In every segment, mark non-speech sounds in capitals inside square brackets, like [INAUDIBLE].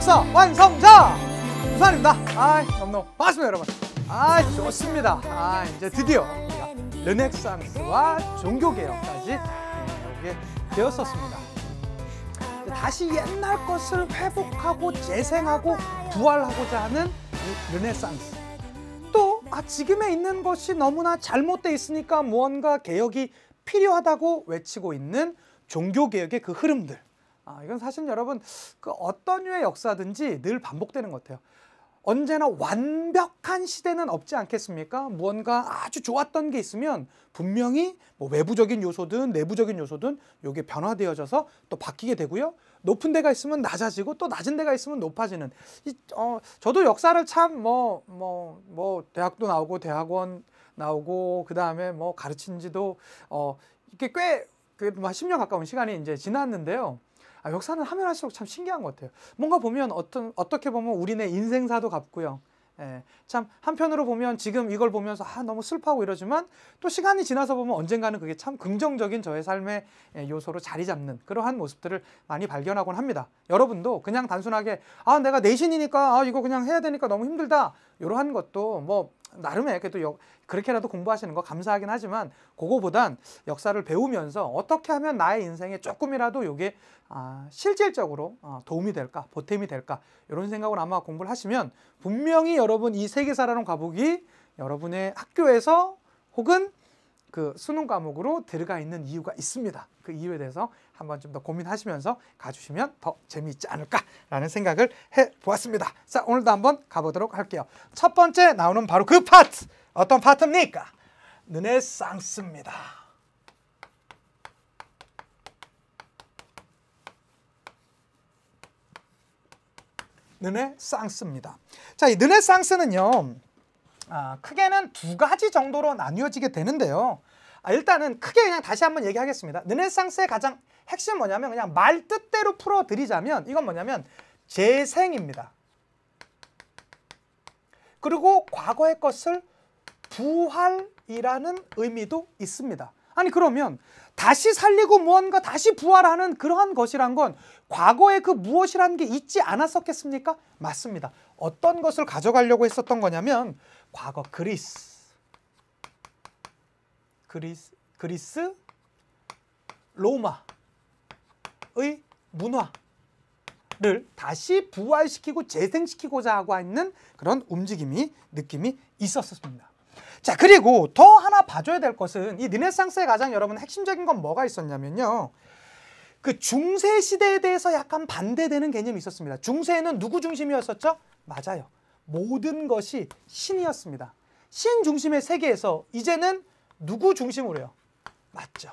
역사 완성자 부산입니다 아이 너무너무 반갑습니다 여러분 아 좋습니다 아 이제 드디어 우리가 르네상스와 종교개혁까지 이게 예, 되었었습니다 다시 옛날 것을 회복하고 재생하고 부활하고자 하는 르네상스 또 아, 지금에 있는 것이 너무나 잘못돼 있으니까 무언가 개혁이 필요하다고 외치고 있는 종교개혁의 그 흐름들 아, 이건 사실 여러분 그 어떤 류의 역사든지 늘 반복되는 것 같아요. 언제나 완벽한 시대는 없지 않겠습니까? 무언가 아주 좋았던 게 있으면 분명히 뭐 외부적인 요소든 내부적인 요소든 이게 변화되어져서 또 바뀌게 되고요. 높은 데가 있으면 낮아지고 또 낮은 데가 있으면 높아지는. 이, 어, 저도 역사를 참 뭐 뭐, 뭐 대학도 나오고 대학원 나오고 그 다음에 뭐 가르친 지도 어, 이게 꽤그뭐 10년 가까운 시간이 이제 지났는데요. 아, 역사는 하면 할수록 참 신기한 것 같아요. 뭔가 보면 어떤 어떻게 보면 우리네 인생사도 같고요. 예, 참 한편으로 보면 지금 이걸 보면서 아 너무 슬퍼하고 이러지만 또 시간이 지나서 보면 언젠가는 그게 참 긍정적인 저의 삶의 예, 요소로 자리 잡는 그러한 모습들을 많이 발견하곤 합니다. 여러분도 그냥 단순하게 아 내가 내신이니까 아 이거 그냥 해야 되니까 너무 힘들다 이러한 것도 뭐 나름의 그래도 역, 그렇게라도 공부하시는 거 감사하긴 하지만 그거보단 역사를 배우면서 어떻게 하면 나의 인생에 조금이라도 이게 아, 실질적으로 아, 도움이 될까 보탬이 될까 이런 생각으로 아마 공부를 하시면 분명히 여러분 이 세계사라는 과목이 여러분의 학교에서 혹은 그 수능 과목으로 들어가 있는 이유가 있습니다. 그 이유에 대해서 한번 좀 더 고민하시면서 가주시면 더 재미있지 않을까라는 생각을 해보았습니다. 자, 오늘도 한번 가보도록 할게요. 첫 번째 나오는 바로 그 파트! 어떤 파트입니까? 르네상스입니다. 르네상스입니다. 자, 이 르네상스는요. 아, 크게는 두 가지 정도로 나뉘어지게 되는데요. 아, 일단은 크게 그냥 다시 한번 얘기하겠습니다. 르네상스의 가장 핵심 뭐냐면 그냥 말 뜻대로 풀어드리자면 이건 뭐냐면 재생입니다. 그리고 과거의 것을 부활이라는 의미도 있습니다. 아니 그러면 다시 살리고 무언가 다시 부활하는 그러한 것이란 건 과거에 그 무엇이라는 게 있지 않았었겠습니까? 맞습니다. 어떤 것을 가져가려고 했었던 거냐면 과거 그리스, 그리스, 그리스, 로마의 문화를 다시 부활시키고 재생시키고자 하고 있는 그런 움직임이 느낌이 있었습니다. 자 그리고 더 하나 봐줘야 될 것은 이 르네상스의 가장 여러분 핵심적인 건 뭐가 있었냐면요. 그 중세 시대에 대해서 약간 반대되는 개념이 있었습니다. 중세에는 누구 중심이었었죠? 맞아요. 모든 것이 신이었습니다. 신 중심의 세계에서 이제는 누구 중심으로요? 맞죠.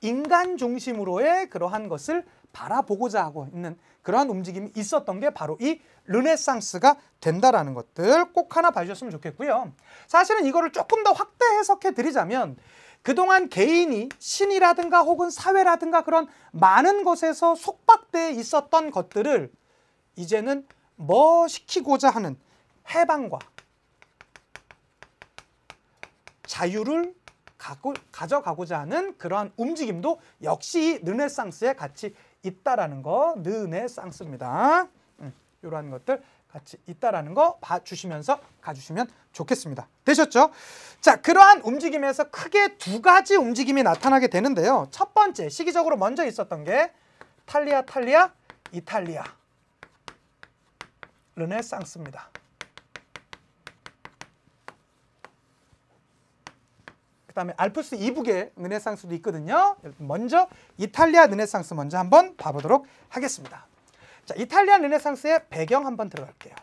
인간 중심으로의 그러한 것을 바라보고자 하고 있는 그러한 움직임이 있었던 게 바로 이 르네상스가 된다라는 것들 꼭 하나 봐주셨으면 좋겠고요. 사실은 이거를 조금 더 확대 해석해 드리자면 그동안 개인이 신이라든가 혹은 사회라든가 그런 많은 것에서 속박돼 있었던 것들을 이제는 뭐 시키고자 하는 해방과 자유를 가고, 가져가고자 하는 그러한 움직임도 역시 르네상스에 같이 있다라는 거 르네상스입니다. 음, 이러한 것들 같이 있다라는 거 봐주시면서 가주시면 좋겠습니다. 되셨죠? 자, 그러한 움직임에서 크게 두 가지 움직임이 나타나게 되는데요. 첫 번째, 시기적으로 먼저 있었던 게 탈리아, 탈리아, 이탈리아 르네상스입니다. 그다음에 알프스 이북의 르네상스도 있거든요. 먼저 이탈리아 르네상스 먼저 한번 봐보도록 하겠습니다. 자, 이탈리아 르네상스의 배경 한번 들어갈게요.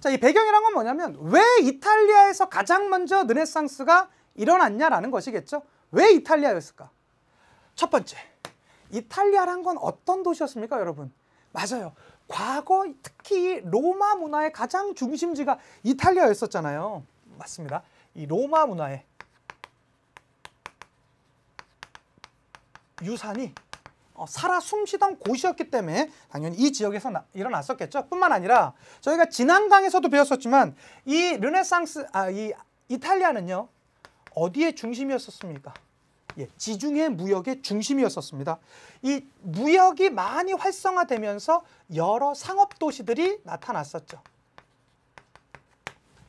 자, 이 배경이란 건 뭐냐면 왜 이탈리아에서 가장 먼저 르네상스가 일어났냐라는 것이겠죠. 왜 이탈리아였을까? 첫 번째, 이탈리아란 건 어떤 도시였습니까, 여러분? 맞아요. 과거 특히 로마 문화의 가장 중심지가 이탈리아였었잖아요. 맞습니다. 이 로마 문화의 유산이 어, 살아 숨쉬던 곳이었기 때문에 당연히 이 지역에서 나, 일어났었겠죠. 뿐만 아니라 저희가 지난 강에서도 배웠었지만 이 르네상스 아 이 이탈리아는요 어디의 중심이었었습니까? 예, 지중해 무역의 중심이었었습니다. 이 무역이 많이 활성화되면서 여러 상업 도시들이 나타났었죠.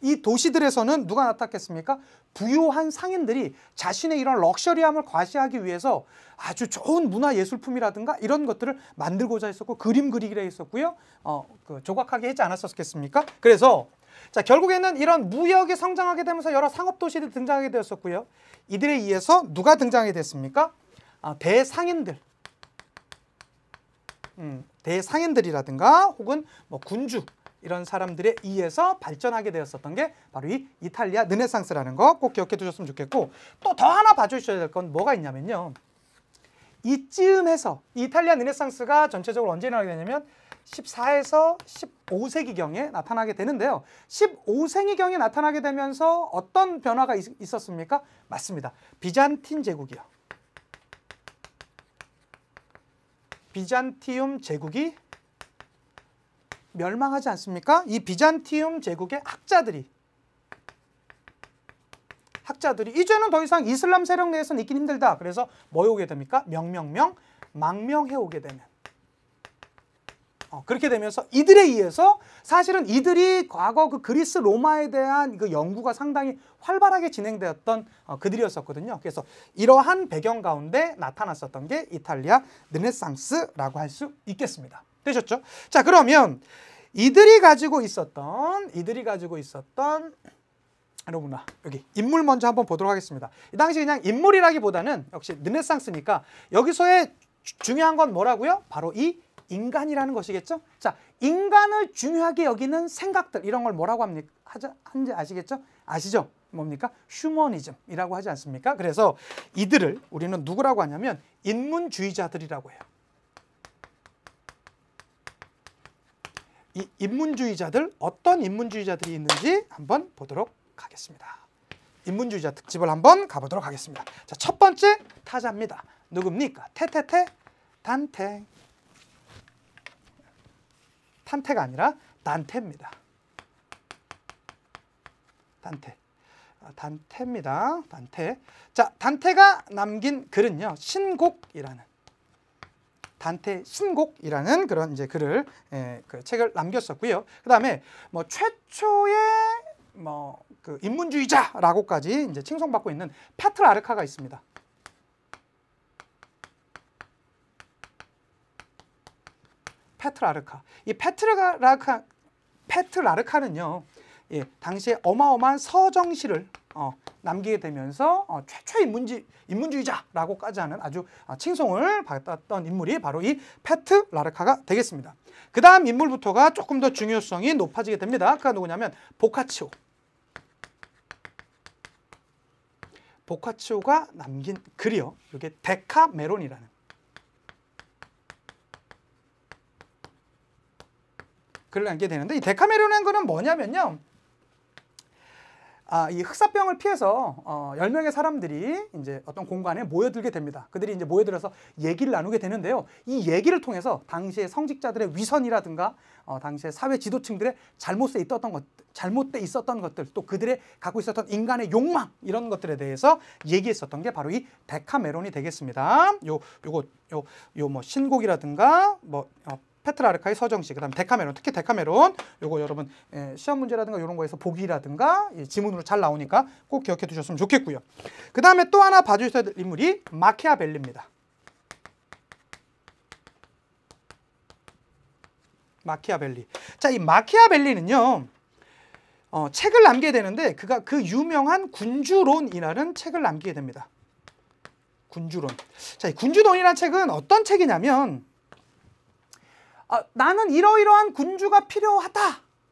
이 도시들에서는 누가 나타났겠습니까? 부유한 상인들이 자신의 이런 럭셔리함을 과시하기 위해서 아주 좋은 문화예술품이라든가 이런 것들을 만들고자 했었고 그림 그리기라 했었고요. 어, 그 조각하게 했지 않았었겠습니까? 그래서 자 결국에는 이런 무역이 성장하게 되면서 여러 상업도시들이 등장하게 되었었고요. 이들에 의해서 누가 등장하게 됐습니까? 아, 대상인들. 음, 대상인들이라든가 혹은 뭐 군주 이런 사람들의이해서 발전하게 되었었던 게 바로 이 이탈리아 르네상스라는 거 꼭 기억해 두셨으면 좋겠고 또 더 하나 봐주셔야 될 건 뭐가 있냐면요. 이쯤에서 이탈리아 르네상스가 전체적으로 언제 나오게 되냐면 14에서 15세기경에 나타나게 되는데요. 15세기경에 나타나게 되면서 어떤 변화가 있, 있었습니까? 맞습니다. 비잔틴 제국이요. 비잔티움 제국이 멸망하지 않습니까? 이 비잔티움 제국의 학자들이 학자들이 이제는 더 이상 이슬람 세력 내에서는 있긴 힘들다. 그래서 뭐 해오게 됩니까? 명명명 망명해오게 되면 어, 그렇게 되면서 이들에 의해서 사실은 이들이 과거 그 그리스 로마에 대한 그 연구가 상당히 활발하게 진행되었던 어, 그들이었었거든요. 그래서 이러한 배경 가운데 나타났었던 게 이탈리아 르네상스라고 할 수 있겠습니다. 되셨죠? 자, 그러면 이들이 가지고 있었던 이들이 가지고 있었던 여러분아 여기 인물 먼저 한번 보도록 하겠습니다. 이 당시 그냥 인물이라기보다는 역시 르네상스니까 여기서의 주, 중요한 건 뭐라고요? 바로 이 인간이라는 것이겠죠? 자, 인간을 중요하게 여기는 생각들 이런 걸 뭐라고 합니까? 하자, 한지 아시겠죠? 아시죠? 뭡니까? 휴머니즘이라고 하지 않습니까? 그래서 이들을 우리는 누구라고 하냐면 인문주의자들이라고 해요. 이 인문주의자들 어떤 인문주의자들이 있는지 한번 보도록 하겠습니다. 인문주의자 특집을 한번 가보도록 하겠습니다. 자, 첫 번째 타자입니다. 누굽니까? 테테테 단테 탄테가 아니라 단테입니다. 단테 아, 단테입니다. 단테 자 단테가 남긴 글은요 신곡이라는 단테 신곡이라는 그런 이제 글을 예, 그 책을 남겼었고요. 그다음에 뭐 최초의 뭐 그 인문주의자라고까지 이제 칭송받고 있는 파트 아르카가 있습니다. 페트 라르카. 이 페트 라르카 페트 라르카는요. 예, 당시에 어마어마한 서정시를 어, 남기게 되면서 어, 최초의 인문지, 인문주의자라고까지 하는 아주 아, 칭송을 받았던 인물이 바로 이페트 라르카가 되겠습니다. 그 다음 인물부터가 조금 더 중요성이 높아지게 됩니다. 그가 누구냐면 보카치오. 보카치오가 남긴 글이요. 이게 데카메론이라는 글을 남게 되는데 이 데카메론이라는 거는 뭐냐면요. 아, 이 흑사병을 피해서 어, 10명의 사람들이 이제 어떤 공간에 모여들게 됩니다. 그들이 이제 모여들어서 얘기를 나누게 되는데요. 이 얘기를 통해서 당시의 성직자들의 위선이라든가 어, 당시의 사회 지도층들의 잘못돼 있었던 것, 잘못돼 있었던 것들, 또 그들의 갖고 있었던 인간의 욕망 이런 것들에 대해서 얘기했었던 게 바로 이 데카메론이 되겠습니다. 요 요거 요 요 뭐 신곡이라든가 뭐 어, 페트라르카의 서정시, 그 다음에 데카메론, 특히 데카메론 요거 여러분 예, 시험 문제라든가 이런 거에서 보기라든가 예, 지문으로 잘 나오니까 꼭 기억해 두셨으면 좋겠고요. 그 다음에 또 하나 봐주셔야 될 인물이 마키아벨리입니다. 마키아벨리. 자, 이 마키아벨리는요. 어, 책을 남게 되는데 그가 그 유명한 군주론이라는 책을 남기게 됩니다. 군주론. 자, 이 군주론이라는 책은 어떤 책이냐면 아, 나는 이러이러한 군주가 필요하다.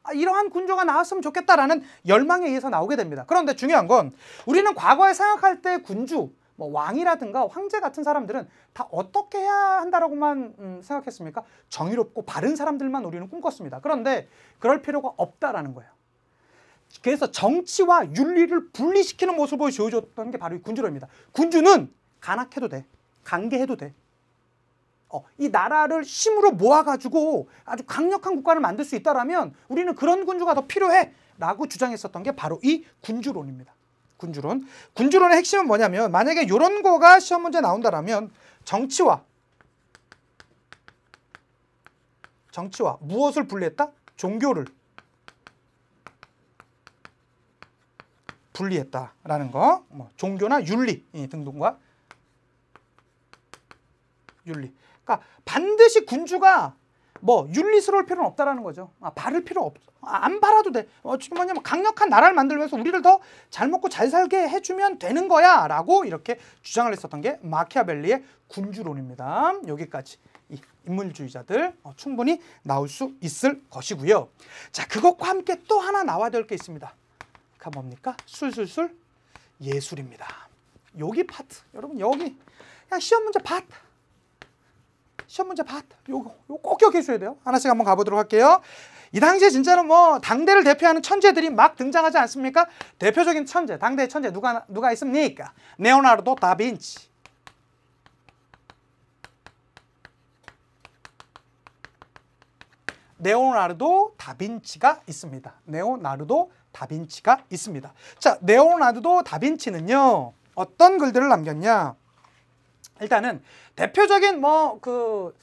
아, 이러한 군주가 나왔으면 좋겠다라는 열망에 의해서 나오게 됩니다. 그런데 중요한 건 우리는 과거에 생각할 때 군주, 뭐 왕이라든가 황제 같은 사람들은 다 어떻게 해야 한다라고만 음, 생각했습니까? 정의롭고 바른 사람들만 우리는 꿈꿨습니다. 그런데 그럴 필요가 없다라는 거예요. 그래서 정치와 윤리를 분리시키는 모습을 보여줬던 게 바로 이 군주로입니다. 군주는 간악해도 돼. 강개해도 돼. 어, 이 나라를 힘으로 모아가지고 아주 강력한 국가를 만들 수 있다라면 우리는 그런 군주가 더 필요해! 라고 주장했었던 게 바로 이 군주론입니다. 군주론. 군주론의 핵심은 뭐냐면 만약에 이런 거가 시험 문제 나온다라면 정치와 정치와 무엇을 분리했다? 종교를 분리했다라는 거. 뭐 종교나 윤리 등등과 윤리. 그러니까 반드시 군주가 뭐 윤리스러울 필요는 없다라는 거죠. 아, 바를 필요 없. 아, 안 바라도 돼. 어, 지금 뭐냐면 강력한 나라를 만들면서 우리를 더 잘 먹고 잘 살게 해주면 되는 거야라고 이렇게 주장을 했었던 게 마키아벨리의 군주론입니다. 여기까지 이 인물주의자들 어, 충분히 나올 수 있을 것이고요. 자 그것과 함께 또 하나 나와야 될 게 있습니다. 그 뭡니까? 술술술 예술입니다. 여기 파트 여러분 여기 그냥 시험 문제 파트. 시험 문제 밭 요거 요거 꼭 기억해 주야 돼요. 하나씩 한번 가보도록 할게요. 이 당시에 진짜로 뭐 당대를 대표하는 천재들이 막 등장하지 않습니까? 대표적인 천재, 당대의 천재 누가 누가 있습니까? 네오나르도 다빈치. 네오나르도 다빈치가 있습니다. 네오나르도 다빈치가 있습니다. 자, 네오나르도 다빈치는요. 어떤 글들을 남겼냐? 일단은 대표적인 뭐 그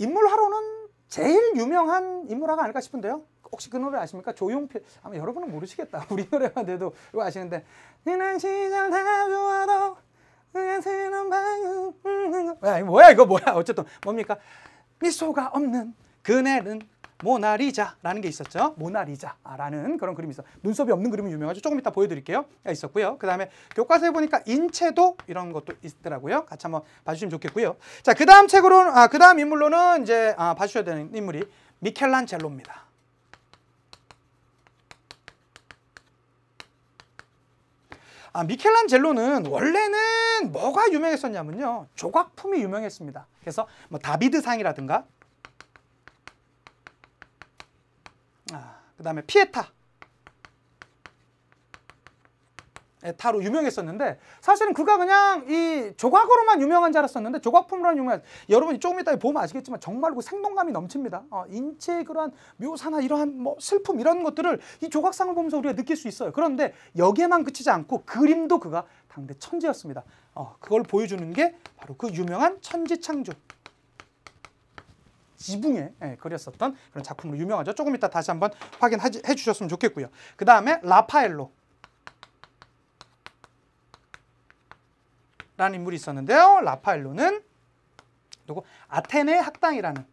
인물화로는 제일 유명한 인물화가 아닐까 싶은데요. 혹시 그 노래 아십니까? 조용필 아마 여러분은 모르시겠다. [LAUGHS] 우리 노래만 돼도 이거 아시는데 그냥 시절 다 좋아도 그냥 새로운 방음 아, 뭐야 이거 뭐야 어쨌든 뭡니까 미소가 없는 그네는 모나리자라는 게 있었죠. 모나리자라는 그런 그림이 있어. 눈썹이 없는 그림이 유명하죠. 조금 이따 보여드릴게요. 아, 있었고요. 그다음에 교과서에 보니까 인체도 이런 것도 있더라고요. 같이 한번 봐주시면 좋겠고요. 자, 그다음 책으로는 아, 그다음 인물로는 이제 아, 봐주셔야 되는 인물이 미켈란젤로입니다. 아, 미켈란젤로는 원래는 뭐가 유명했었냐면요. 조각품이 유명했습니다. 그래서 뭐 다비드상이라든가 그 다음에 피에타 에 예, 타로 유명했었는데 사실은 그가 그냥 이 조각으로만 유명한 줄 알았었는데 조각품으로만 유명한 여러분이 조금 이따 보면 아시겠지만 정말 그 생동감이 넘칩니다 어, 인체의 그러한 묘사나 이러한 뭐 슬픔 이런 것들을 이 조각상을 보면서 우리가 느낄 수 있어요 그런데 여기에만 그치지 않고 그림도 그가 당대 천재였습니다 어, 그걸 보여주는 게 바로 그 유명한 천지창조 지붕에 예, 그렸었던 그런 작품으로 유명하죠. 조금 이따 다시 한번 확인해 주셨으면 좋겠고요. 그 다음에 라파엘로 라는 인물이 있었는데요. 라파엘로는 누구? 아테네 학당이라는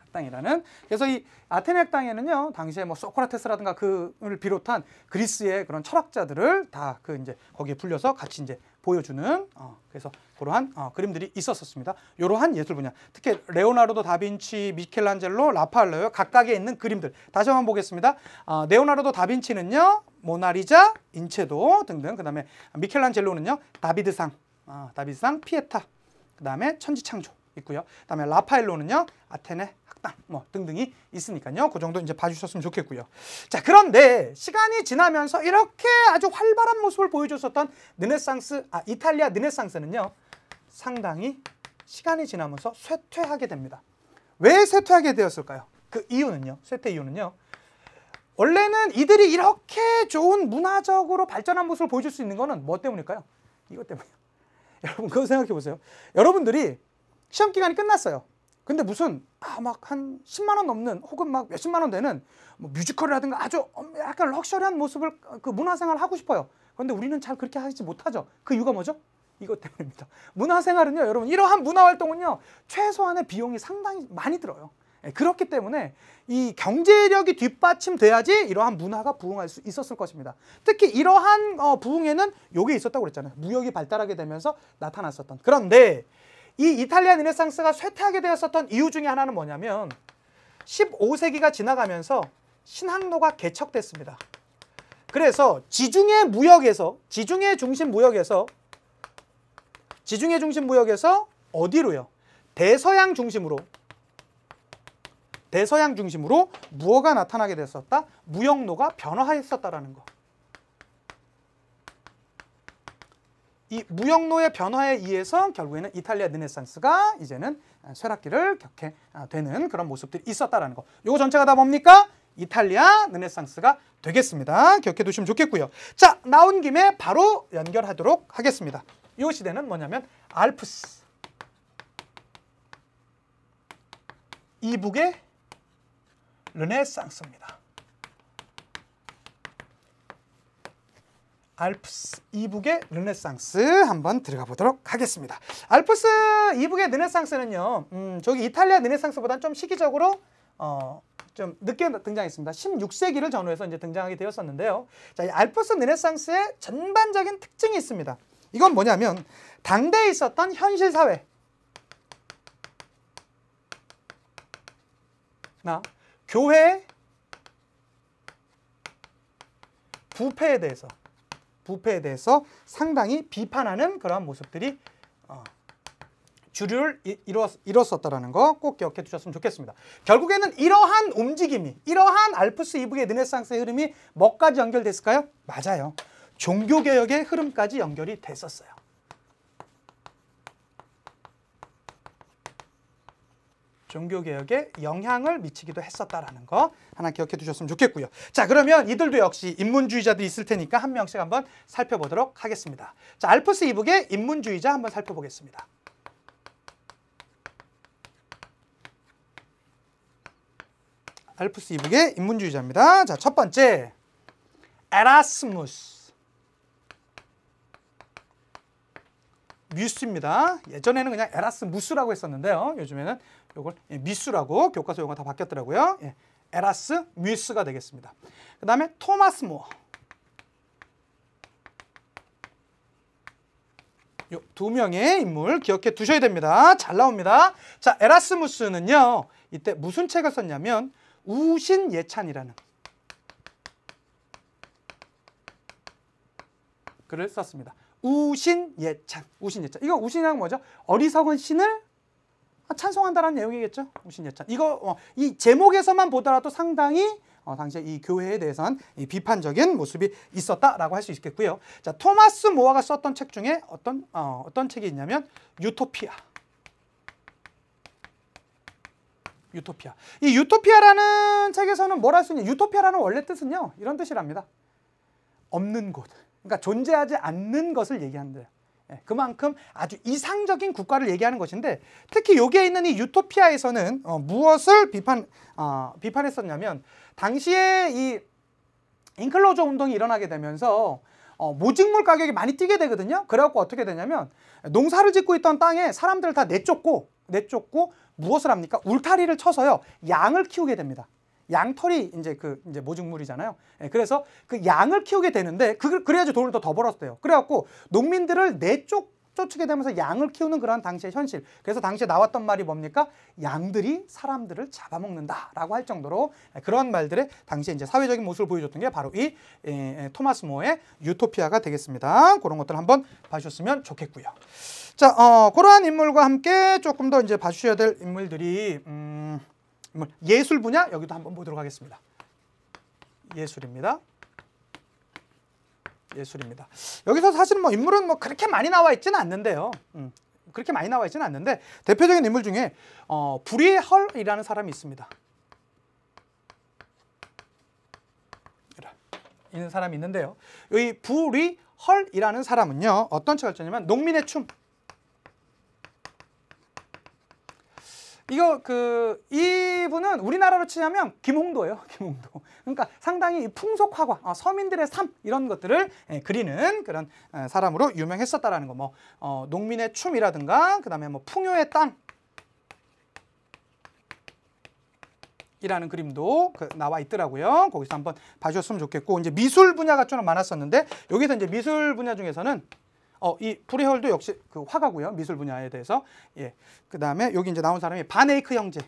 학당이라는 그래서 이 아테네 학당에는요 당시에 뭐 소크라테스라든가 그를 비롯한 그리스의 그런 철학자들을 다 그 이제 거기에 불려서 같이 이제 보여주는 어, 그래서 그러한 어, 그림들이 있었었습니다. 이러한 예술 분야, 특히 레오나르도 다빈치, 미켈란젤로, 라파엘로요 각각에 있는 그림들 다시 한번 보겠습니다. 어, 레오나르도 다빈치는요 모나리자, 인체도 등등 그 다음에 미켈란젤로는요 다비드상, 아, 다비드상, 피에타 그 다음에 천지창조 있고요. 그 다음에 라파엘로는요 아테네, 없다 아, 뭐 등등이 있으니까요. 그 정도 이제 봐주셨으면 좋겠고요. 자 그런데 시간이 지나면서 이렇게 아주 활발한 모습을 보여줬었던 르네상스 아 이탈리아 르네상스는요 상당히 시간이 지나면서 쇠퇴하게 됩니다. 왜 쇠퇴하게 되었을까요? 그 이유는요. 쇠퇴 이유는요. 원래는 이들이 이렇게 좋은 문화적으로 발전한 모습을 보여줄 수 있는 거는 뭐 때문일까요? 이것 때문이에요. [LAUGHS] 여러분 그거 생각해 보세요. 여러분들이 시험 기간이 끝났어요. 근데 무슨 아 막한 10만 원 넘는 혹은 막 몇십만 원 되는 뭐 뮤지컬이라든가 아주 약간 럭셔리한 모습을 그 문화생활 을 하고 싶어요. 그런데 우리는 잘 그렇게 하지 못하죠. 그 이유가 뭐죠? 이것 때문입니다. 문화생활은요, 여러분 이러한 문화활동은요 최소한의 비용이 상당히 많이 들어요. 예, 그렇기 때문에 이 경제력이 뒷받침돼야지 이러한 문화가 부흥할 수 있었을 것입니다. 특히 이러한 어, 부흥에는 요게 있었다고 그랬잖아요. 무역이 발달하게 되면서 나타났었던. 그런데 이 이탈리아 르네상스가 쇠퇴하게 되었었던 이유 중에 하나는 뭐냐면 15세기가 지나가면서 신항로가 개척됐습니다. 그래서 지중해 무역에서 지중해 중심 무역에서 지중해 중심 무역에서 어디로요? 대서양 중심으로 대서양 중심으로 무어가 나타나게 됐었다? 무역로가 변화했었다라는 거. 이 무역로의 변화에 의해서 결국에는 이탈리아 르네상스가 이제는 쇠락기를 겪게 아, 되는 그런 모습들이 있었다라는 거. 요거 전체가 다 뭡니까? 이탈리아 르네상스가 되겠습니다. 기억해 두시면 좋겠고요. 자, 나온 김에 바로 연결하도록 하겠습니다. 이 시대는 뭐냐면 알프스 이북의 르네상스입니다. 알프스 이북의 르네상스 한번 들어가 보도록 하겠습니다. 알프스 이북의 르네상스는요. 음, 저기 이탈리아 르네상스보다는 좀 시기적으로 어, 좀 늦게 등장했습니다. 16세기를 전후해서 이제 등장하게 되었었는데요. 자, 이 알프스 르네상스의 전반적인 특징이 있습니다. 이건 뭐냐면 당대에 있었던 현실 사회 나 교회 부패에 대해서 부패에 대해서 상당히 비판하는 그런 모습들이 어, 주류를 이뤘었다라는 거 꼭 기억해 두셨으면 좋겠습니다. 결국에는 이러한 움직임이, 이러한 알프스 이북의 르네상스의 흐름이 뭐까지 연결됐을까요? 맞아요. 종교개혁의 흐름까지 연결이 됐었어요. 종교개혁에 영향을 미치기도 했었다라는 거 하나 기억해 두셨으면 좋겠고요. 자 그러면 이들도 역시 인문주의자들이 있을 테니까 한 명씩 한번 살펴보도록 하겠습니다. 자 알프스 이북의 인문주의자 한번 살펴보겠습니다. 알프스 이북의 인문주의자입니다. 자 첫 번째 에라스무스 뮤스입니다. 예전에는 그냥 에라스무스라고 했었는데요. 요즘에는 이걸 예, 미수라고 교과서 용어 다 바뀌었더라고요. 예, 에라스 미스가 되겠습니다. 그 다음에 토마스 모어. 두 명의 인물 기억해 두셔야 됩니다. 잘 나옵니다. 자, 에라스무스는요. 이때 무슨 책을 썼냐면 우신 예찬이라는 글을 썼습니다. 우신 예찬. 우신 예찬. 이거 우신이란 뭐죠? 어리석은 신을 아, 찬송한다라는 내용이겠죠. 무신 예찬. 이거 어, 이 제목에서만 보더라도 상당히 어, 당시에 이 교회에 대해선 이 비판적인 모습이 있었다라고 할 수 있겠고요. 자, 토마스 모아가 썼던 책 중에 어떤 어, 어떤 책이 있냐면 유토피아. 유토피아. 이 유토피아라는 책에서는 뭘할수 있냐? 유토피아라는 원래 뜻은요. 이런 뜻이랍니다. 없는 곳. 그러니까 존재하지 않는 것을 얘기한대요. 예, 그만큼 아주 이상적인 국가를 얘기하는 것인데 특히 여기에 있는 이 유토피아에서는 어, 무엇을 비판 어, 비판했었냐면 당시에 이 인클로저 운동이 일어나게 되면서 어, 모직물 가격이 많이 뛰게 되거든요. 그래갖고 어떻게 되냐면 농사를 짓고 있던 땅에 사람들을 다 내쫓고 내쫓고 무엇을 합니까? 울타리를 쳐서요 양을 키우게 됩니다. 양털이 이제 그 이제 모직물이잖아요 예, 그래서 그 양을 키우게 되는데 그, 걸 그래야지 돈을 더 벌었대요. 그래갖고 농민들을 내 쪽 쫓게 되면서 양을 키우는 그러한 당시의 현실. 그래서 당시에 나왔던 말이 뭡니까? 양들이 사람들을 잡아먹는다라고 할 정도로 예, 그런 말들의 당시에 이제 사회적인 모습을 보여줬던 게 바로 이 에, 예, 예, 토마스 모의 어 유토피아가 되겠습니다. 그런 것들 한번 봐주셨으면 좋겠고요. 자, 어, 그러한 인물과 함께 조금 더 이제 봐주셔야 될 인물들이 음. 인물 뭐, 예술 분야 여기도 한번 보도록 하겠습니다. 예술입니다. 예술입니다. 여기서 사실 뭐 인물은 뭐 그렇게 많이 나와 있지는 않는데요. 음, 그렇게 많이 나와 있지는 않는데 대표적인 인물 중에 어, 불의 헐이라는 사람이 있습니다. 있는 사람이 있는데요. 이 불의 헐이라는 사람은요. 어떤 책을 썼냐면 농민의 춤. 이거 그 이분은 우리나라로 치자면 김홍도예요. [LAUGHS] 김홍도. 그러니까 상당히 풍속 화과, 어, 서민들의 삶 이런 것들을 예, 그리는 그런 예, 사람으로 유명했었다라는 거. 뭐 어, 농민의 춤이라든가 그다음에 뭐 풍요의 땅 이라는 그림도 그 나와 있더라고요. 거기서 한번 봐주셨으면 좋겠고 이제 미술 분야가 좀 많았었는데 여기서 이제 미술 분야 중에서는 어, 이브리홀도 역시 그 화가고요. 미술 분야에 대해서. 예. 그다음에 여기 이제 나온 사람이 바네이크 형제.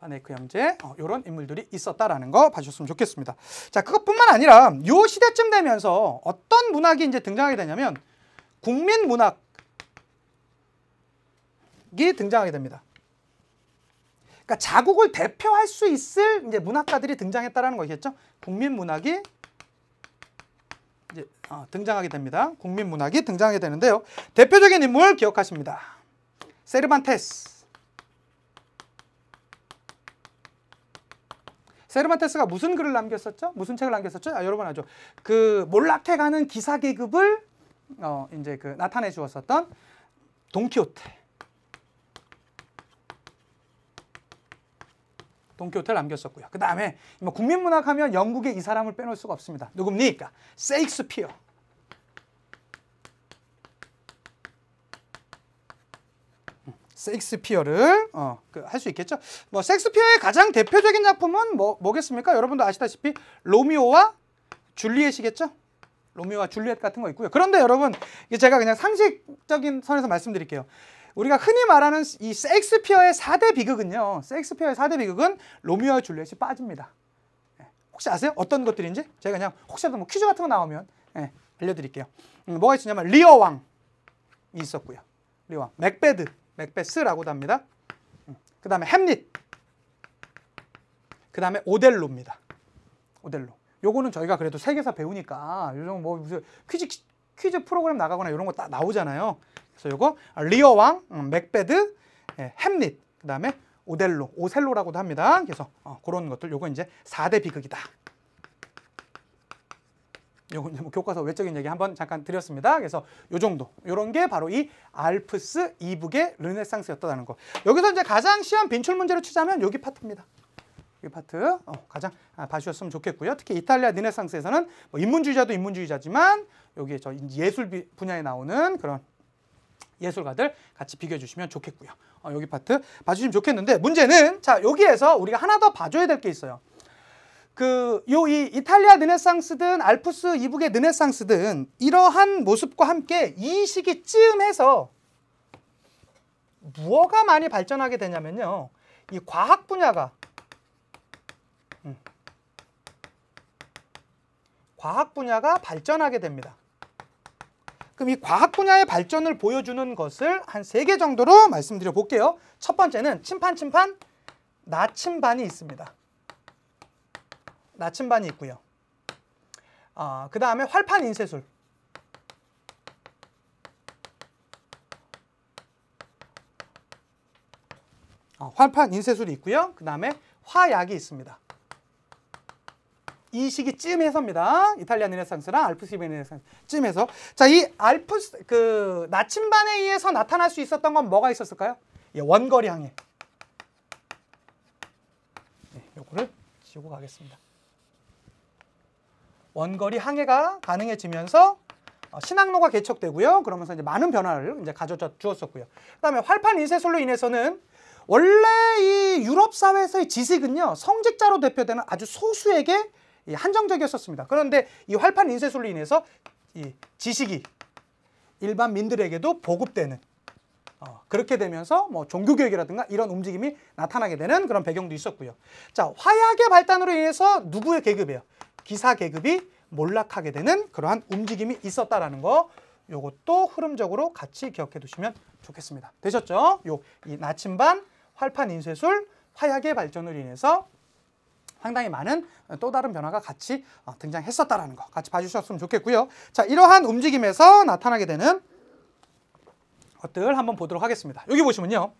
바네이크 형제 어, 요런 인물들이 있었다라는 거 봐주셨으면 좋겠습니다. 자 그것뿐만 아니라 요 시대쯤 되면서 어떤 문학이 이제 등장하게 되냐면 국민 문학이 등장하게 됩니다. 그러니까 자국을 대표할 수 있을 이제 문학가들이 등장했다라는 것이겠죠. 국민 문학이 이제 어, 등장하게 됩니다. 국민문학이 등장하게 되는데요. 대표적인 인물 기억하십니다. 세르반테스. 세르반테스가 무슨 글을 남겼었죠? 무슨 책을 남겼었죠? 아, 여러분 아죠. 그 몰락해가는 기사 계급을 어, 이제 그 나타내 주었었던 돈키호테. 동교태를 남겼었고요. 그 다음에 뭐 국민문학 하면 영국의 이 사람을 빼놓을 수가 없습니다. 누굽니까? 세익스피어. 섹스피어를 음, 어, 그 할 수 있겠죠. 뭐 섹스피어의 가장 대표적인 작품은 뭐 뭐겠습니까? 여러분도 아시다시피 로미오와 줄리엣이겠죠. 로미오와 줄리엣 같은 거 있고요. 그런데 여러분, 제가 그냥 상식적인 선에서 말씀드릴게요. 우리가 흔히 말하는 이섹스피어의 4대 비극은요. 섹스피어의 4대 비극은 로미오와 줄리엣이 빠집니다. 예. 혹시 아세요? 어떤 것들인지? 제가 그냥 혹시라도 뭐 퀴즈 같은 거 나오면 예, 알려드릴게요. 음, 뭐가 있었냐면 리어 왕이 있었고요. 리어 왕, 맥베드, 맥베스라고도 합니다. 음, 그 다음에 햄릿, 그 다음에 오델로입니다. 오델로. 요거는 저희가 그래도 세계사 배우니까 요즘 뭐 무슨 퀴즈 퀴즈 프로그램 나가거나 이런 거 다 나오잖아요. 그래서 요거 리어 왕, 어, 맥베드, 예, 햄릿, 그 다음에 오델로, 오셀로라고도 합니다. 그래서 어, 그런 것들 요거 이제 4대 비극이다. 요거 이제 뭐 교과서 외적인 얘기 한번 잠깐 드렸습니다. 그래서 요 정도. 요런 게 바로 이 알프스 이북의 르네상스였다는 거. 여기서 이제 가장 시험 빈출 문제를 치자면 여기 파트입니다. 이 파트 어, 가장 아, 봐주셨으면 좋겠고요. 특히 이탈리아 르네상스에서는 뭐 인문주의자도 인문주의자지만 여기 에저 예술 분야에 나오는 그런 예술가들 같이 비교해 주시면 좋겠고요. 어, 여기 파트 봐주시면 좋겠는데 문제는 자 여기에서 우리가 하나 더 봐줘야 될 게 있어요. 그 요 이 이탈리아 르네상스든 알프스 이북의 르네상스든 이러한 모습과 함께 이 시기 쯤해서 무엇가 많이 발전하게 되냐면요. 이 과학 분야가 음, 과학 분야가 발전하게 됩니다. 그럼 이 과학 분야의 발전을 보여주는 것을 한 세 개 정도로 말씀드려 볼게요. 첫 번째는 침판 침판 나침반이 있습니다. 나침반이 있고요. 어, 그 다음에 활판 인쇄술. 어, 활판 인쇄술이 있고요. 그 다음에 화약이 있습니다. 이 시기 쯤해서입니다. 이탈리아 르네상스랑 알프스 히베 르네상스 쯤해서 자 이 알프스 그 나침반에 의해서 나타날 수 있었던 건 뭐가 있었을까요? 예, 원거리 항해. 예, 요거를 지우고 가겠습니다. 원거리 항해가 가능해지면서 어, 신항로가 개척되고요. 그러면서 이제 많은 변화를 이제 가져다 주었었고요. 그다음에 활판 인쇄술로 인해서는 원래 이 유럽 사회에서의 지식은요 성직자로 대표되는 아주 소수에게 한정적이었었습니다. 그런데 이 활판 인쇄술로 인해서 이 지식이 일반민들에게도 보급되는 어, 그렇게 되면서 뭐 종교교육이라든가 이런 움직임이 나타나게 되는 그런 배경도 있었고요. 자, 화약의 발단으로 인해서 누구의 계급이에요? 기사 계급이 몰락하게 되는 그러한 움직임이 있었다라는 거 요것도 흐름적으로 같이 기억해 두시면 좋겠습니다. 되셨죠? 요 이 나침반, 활판 인쇄술, 화약의 발전으로 인해서 상당히 많은 또 다른 변화가 같이 어, 등장했었다라는 거 같이 봐주셨으면 좋겠고요. 자, 이러한 움직임에서 나타나게 되는 것들 한번 보도록 하겠습니다. 여기 보시면요.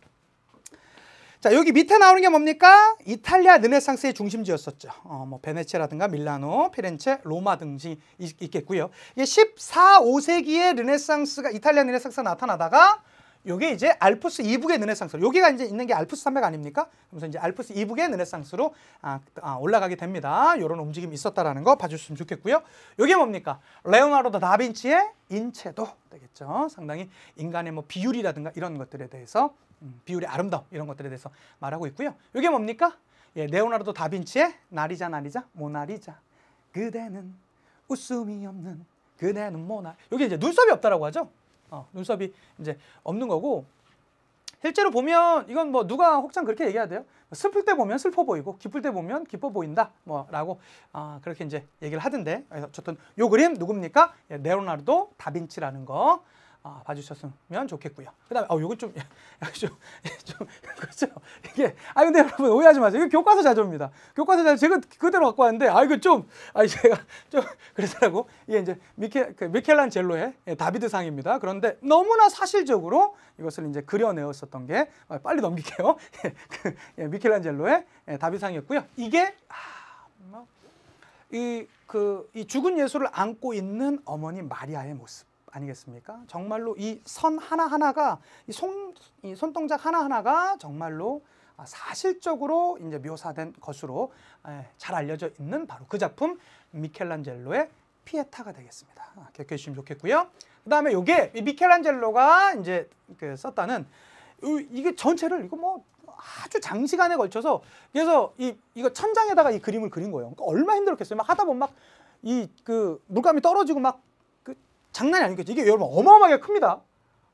자 여기 밑에 나오는 게 뭡니까? 이탈리아 르네상스의 중심지였었죠. 어, 뭐 베네치아라든가 밀라노, 피렌체, 로마 등지 있겠고요. 이게 14, 5세기의 르네상스가 이탈리아 르네상스가 나타나다가 요게 이제 알프스 이북의 느네상스여기가 이제 있는 게 알프스 산맥 아닙니까? 그래서 이제 알프스 이북의 느네상스로 아, 아, 올라가게 됩니다. 요런 움직임이 있었다라는 거 봐주셨으면 좋겠고요. 요게 뭡니까? 레오나르도 다빈치의 인체도 되겠죠. 상당히 인간의 뭐 비율이라든가 이런 것들에 대해서 음, 비율의 아름다움 이런 것들에 대해서 말하고 있고요. 요게 뭡니까? 예, 레오나르도 다빈치의 나리자 나리자 모나리자 그대는 웃음이 없는 그대는 모나 여기 이제 눈썹이 없다라고 하죠. 어, 눈썹이 이제 없는 거고 실제로 보면 이건 뭐 누가 혹장 그렇게 얘기해야 돼요. 뭐 슬플 때 보면 슬퍼 보이고 기쁠 때 보면 기뻐 보인다 뭐라고 아, 그렇게 이제 얘기를 하던데 어쨌든 요 그림 누굽니까? 예, 네오나르도 다빈치라는 거 아, 봐주셨으면 좋겠고요. 그다음에 어, 요거 좀, [LAUGHS] 좀, [LAUGHS] 좀 그렇죠. 이게 아 근데 여러분 오해하지 마세요. 이거 교과서 자료입니다. 교과서 자료 제가 그대로 갖고 왔는데 아 이거 좀, 아 제가 [LAUGHS] 좀 그러더라고. 이게 이제 미켈 그 미켈란젤로의 예, 다비드 상입니다. 그런데 너무나 사실적으로 이것을 이제 그려내었었던 게 아, 빨리 넘길게요. 예, 그, 예, 미켈란젤로의 예, 다비드 상이었고요. 이게 아, 뭐, 이 그, 이 죽은 예수를 안고 있는 어머니 마리아의 모습. 아니겠습니까? 정말로 이 선 하나하나가 이, 손, 이 손동작 하나하나가 정말로 아, 사실적으로 이제 묘사된 것으로 잘 알려져 있는 바로 그 작품 미켈란젤로의 피에타가 되겠습니다. 아, 기억해 주시면 좋겠고요. 그 다음에 이게 미켈란젤로가 이제 그 썼다는 이게 전체를 이거 뭐 아주 장시간에 걸쳐서 그래서 이 이거 천장에다가 이 그림을 그린 거예요. 그러니까 얼마 힘들었겠어요. 막 하다 보면 막이그 물감이 떨어지고 막 장난이 아니겠죠. 이게 여러분 어마어마하게 큽니다.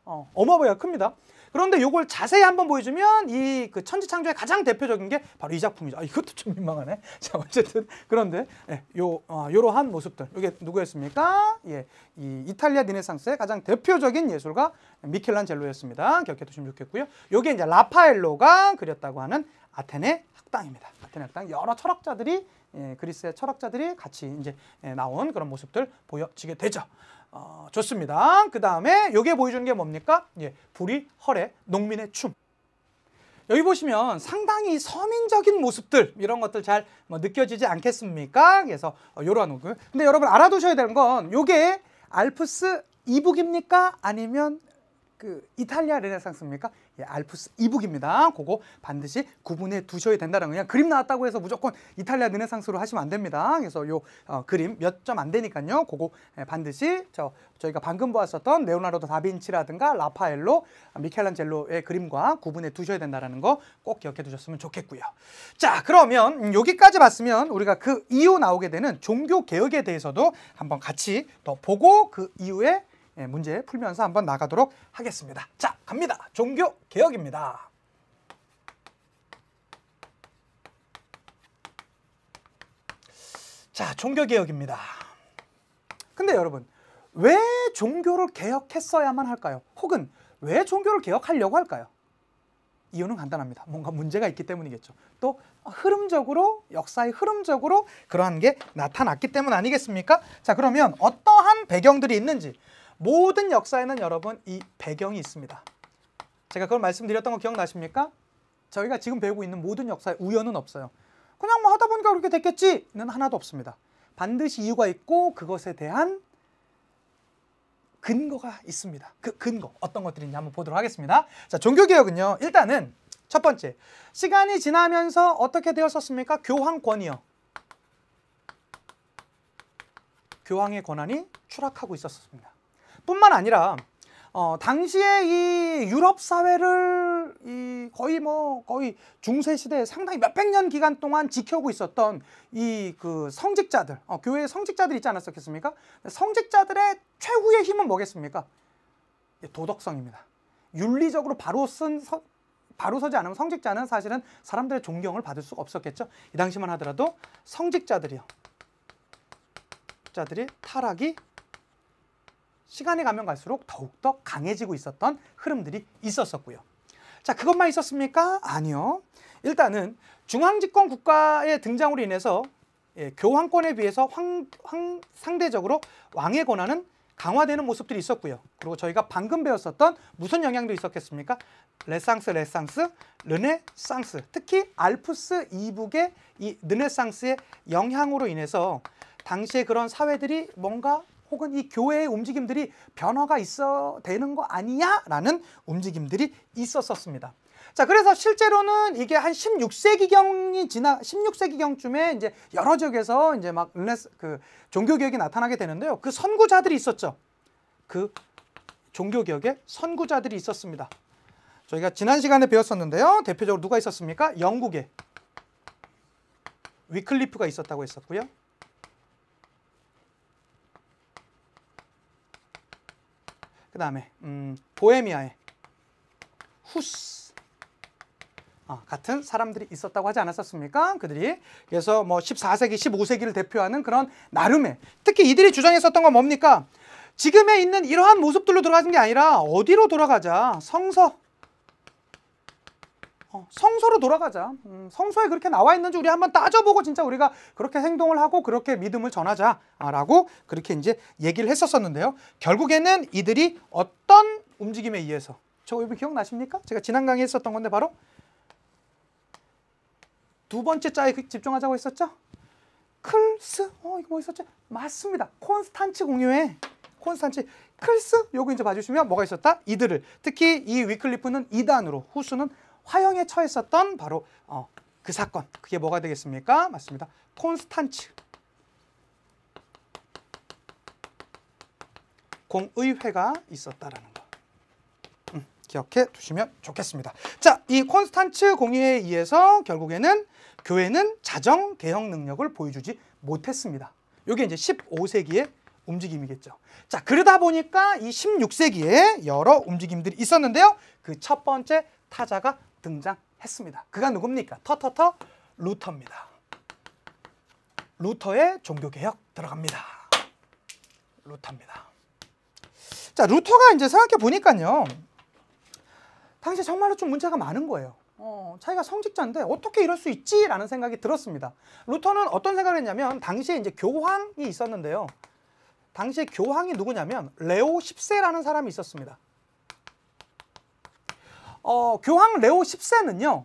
어, 어마어마하게 큽니다. 그런데 이걸 자세히 한번 보여주면 이 그 천지창조의 가장 대표적인 게 바로 이 작품이죠. 아, 이것도 좀 민망하네. [LAUGHS] 자 어쨌든 그런데 예, 요 어, 요러한 모습들 이게 누구였습니까? 예, 이 이탈리아 르네상스의 가장 대표적인 예술가 미켈란젤로였습니다. 기억해 두시면 좋겠고요. 요게 이제 라파엘로가 그렸다고 하는 아테네 학당입니다. 아테네 학당 여러 철학자들이 예, 그리스의 철학자들이 같이 이제 예, 나온 그런 모습들 보여지게 되죠. 어, 좋습니다. 그 다음에 이게 보여주는 게 뭡니까? 예, 불이 허래 농민의 춤. 여기 보시면 상당히 서민적인 모습들 이런 것들 잘 뭐 느껴지지 않겠습니까? 그래서 이러한 어, 오그. 근데 여러분 알아두셔야 되는 건 이게 알프스 이북입니까? 아니면 그 이탈리아 르네상스입니까? 예, 알프스 이북입니다. 그거 반드시 구분해 두셔야 된다는 그냥 그림 나왔다고 해서 무조건 이탈리아 느네 상스로 하시면 안 됩니다. 그래서 요 어, 그림 몇 점 안 되니까요. 그거 예, 반드시 저 저희가 방금 보았었던 네오나르도 다빈치라든가 라파엘로, 아, 미켈란젤로의 그림과 구분해 두셔야 된다는 거 꼭 기억해 두셨으면 좋겠고요. 자, 그러면 여기까지 봤으면 우리가 그 이후 나오게 되는 종교 개혁에 대해서도 한번 같이 더 보고 그 이후에 예, 문제 풀면서 한번 나가도록 하겠습니다. 자, 갑니다. 종교 개혁입니다. 자, 종교 개혁입니다. 근데 여러분, 왜 종교를 개혁했어야만 할까요? 혹은 왜 종교를 개혁하려고 할까요? 이유는 간단합니다. 뭔가 문제가 있기 때문이겠죠. 또 흐름적으로 역사의 흐름적으로 그러한 게 나타났기 때문 아니겠습니까? 자 그러면 어떠한 배경들이 있는지 모든 역사에는 여러분 이 배경이 있습니다. 제가 그걸 말씀드렸던 거 기억나십니까? 저희가 지금 배우고 있는 모든 역사에 우연은 없어요. 그냥 뭐 하다 보니까 그렇게 됐겠지는 하나도 없습니다. 반드시 이유가 있고 그것에 대한 근거가 있습니다. 그 근거 어떤 것들인지 한번 보도록 하겠습니다. 자, 종교 개혁은요. 일단은 첫 번째. 시간이 지나면서 어떻게 되었었습니까? 교황권이요. 교황의 권한이 추락하고 있었습니다. 뿐만 아니라 어, 당시에 이 유럽 사회를 이 거의 뭐 거의 중세 시대에 상당히 몇백 년 기간 동안 지켜오고 있었던 이 그 성직자들, 어, 교회의 성직자들 있지 않았었겠습니까? 성직자들의 최후의 힘은 뭐겠습니까? 예, 도덕성입니다. 윤리적으로 바로 쓴 서, 바로 서지 않으면 성직자는 사실은 사람들의 존경을 받을 수가 없었겠죠. 이 당시만 하더라도 성직자들이요. 자들이 타락이 시간이 가면 갈수록 더욱더 강해지고 있었던 흐름들이 있었었고요. 자, 그것만 있었습니까? 아니요. 일단은 중앙집권 국가의 등장으로 인해서 예, 교황권에 비해서 황, 황, 상대적으로 왕의 권한은 강화되는 모습들이 있었고요. 그리고 저희가 방금 배웠었던 무슨 영향도 있었겠습니까? 레상스, 레상스, 르네상스, 특히 알프스 이북의 이 르네상스의 영향으로 인해서 당시의 그런 사회들이 뭔가 혹은 이 교회의 움직임들이 변화가 있어 되는 거 아니야? 라는 움직임들이 있었었습니다. 자, 그래서 실제로는 이게 한 16세기경이 지나 16세기경쯤에 이제 여러 지역에서 이제 막 르네스 그 종교 개혁이 나타나게 되는데요. 그 선구자들이 있었죠. 그 종교 개혁의 선구자들이 있었습니다. 저희가 지난 시간에 배웠었는데요. 대표적으로 누가 있었습니까? 영국에 위클리프가 있었다고 했었고요. 그 다음에 음, 보헤미아의 후스 아, 같은 사람들이 있었다고 하지 않았었습니까? 그들이 그래서 뭐 14세기, 15세기를 대표하는 그런 나름의 특히 이들이 주장했었던 건 뭡니까? 지금에 있는 이러한 모습들로 돌아가는 게 아니라 어디로 돌아가자 성서 어, 성서로 돌아가자. 음, 성서에 그렇게 나와 있는지 우리 한번 따져보고 진짜 우리가 그렇게 행동을 하고 그렇게 믿음을 전하자라고 아, 그렇게 이제 얘기를 했었었는데요. 결국에는 이들이 어떤 움직임에 의해서 저 여러분 기억나십니까? 제가 지난 강의에 했었던 건데 바로 두 번째 자에 그 집중하자고 했었죠? 클스, 어 이거 뭐 있었지? 맞습니다. 콘스탄츠 공유회. 콘스탄츠 클스 요거 이제 봐주시면 뭐가 있었다? 이들을 특히 이 위클리프는 이단으로 후수는 화형에 처했었던 바로 어, 그 사건. 그게 뭐가 되겠습니까? 맞습니다. 콘스탄츠. 공의회가 있었다라는 거. 음, 기억해 두시면 좋겠습니다. 자, 이 콘스탄츠 공의회에 의해서 결국에는 교회는 자정 개혁 능력을 보여주지 못했습니다. 이게 이제 15세기의 움직임이겠죠. 자, 그러다 보니까 이 16세기에 여러 움직임들이 있었는데요. 그 첫 번째 타자가 등장했습니다. 그가 누굽니까? 터터터 루터입니다. 루터의 종교개혁 들어갑니다. 루터입니다. 자, 루터가 이제 생각해 보니까요. 당시 정말로 좀 문제가 많은 거예요. 어, 자기가 성직자인데 어떻게 이럴 수 있지라는 생각이 들었습니다. 루터는 어떤 생각을 했냐면 당시에 이제 교황이 있었는데요. 당시에 교황이 누구냐면 레오 10세라는 사람이 있었습니다. 어, 교황 레오 10세는요.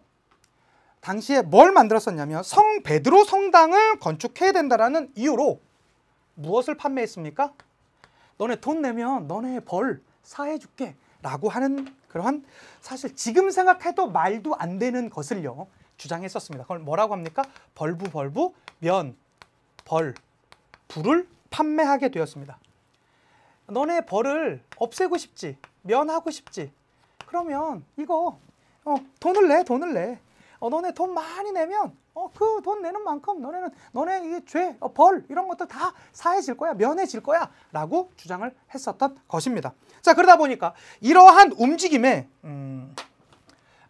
당시에 뭘 만들었었냐면 성 베드로 성당을 건축해야 된다라는 이유로 무엇을 판매했습니까? 너네 돈 내면 너네 벌 사해 줄게 라고 하는 그러한 사실 지금 생각해도 말도 안 되는 것을요 주장했었습니다. 그걸 뭐라고 합니까? 벌부 벌부 면벌 불을 판매하게 되었습니다. 너네 벌을 없애고 싶지 면하고 싶지 그러면 이거 어, 돈을 내, 돈을 내. 어, 너네 돈 많이 내면 어, 그돈 내는 만큼 너네는 너네 이게 죄, 어, 벌 이런 것들 다 사해질 거야, 면해질 거야라고 주장을 했었던 것입니다. 자 그러다 보니까 이러한 움직임에 음,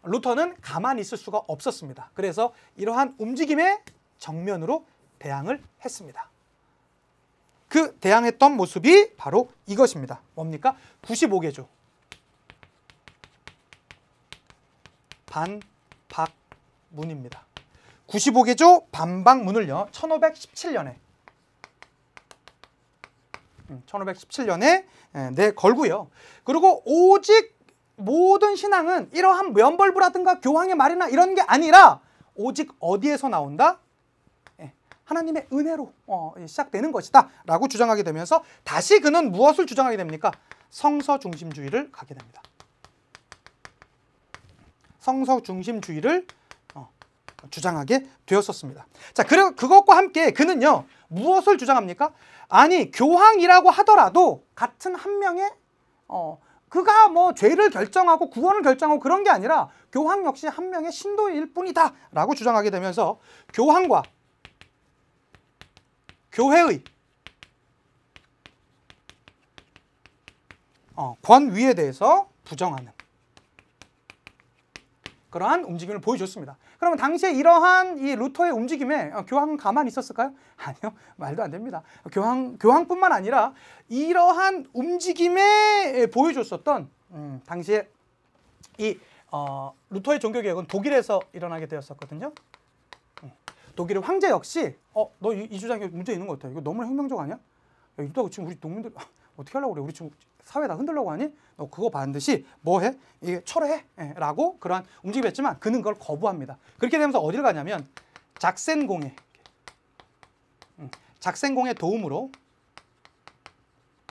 루터는 가만히 있을 수가 없었습니다. 그래서 이러한 움직임에 정면으로 대항을 했습니다. 그 대항했던 모습이 바로 이것입니다. 뭡니까? 95개조. 반박문입니다. 95개조 반박문을요. 1517년에 1517년에 음, 네 예, 걸고요. 그리고 오직 모든 신앙은 이러한 면벌부라든가 교황의 말이나 이런 게 아니라 오직 어디에서 나온다? 예, 하나님의 은혜로 어, 예, 시작되는 것이다 라고 주장하게 되면서 다시 그는 무엇을 주장하게 됩니까? 성서 중심주의를 가게 됩니다. 성서 중심주의를 어, 주장하게 되었었습니다. 자, 그리고 그것과 함께 그는요, 무엇을 주장합니까? 아니, 교황이라고 하더라도 같은 한 명의, 어, 그가 뭐 죄를 결정하고 구원을 결정하고 그런 게 아니라 교황 역시 한 명의 신도일 뿐이다 라고 주장하게 되면서 교황과 교회의 어, 권위에 대해서 부정하는 그러한 움직임을 보여줬습니다. 그러면 당시에 이러한 이 루터의 움직임에 어, 교황은 가만히 있었을까요? [LAUGHS] 아니요. 말도 안 됩니다. 교황, 교황뿐만 아니라 이러한 움직임에 보여줬었던 음, 당시에 이 어, 루터의 종교개혁은 독일에서 일어나게 되었었거든요. 예. 독일의 황제 역시 어, 너이 주장에 문제 있는 것 같아. 이거 너무 혁명적 아니야? 야, 이러다가 지금 우리 동민들 어떻게 하려고 그래? 우리 지금 사회 다 흔들려고 하니 너 그거 반드시 뭐해? 이게 철회해 예, 라고 그러한 움직임이 했지만 그는 그걸 거부합니다. 그렇게 되면서 어디를 가냐면 작센공예 음, 작센공의 도움으로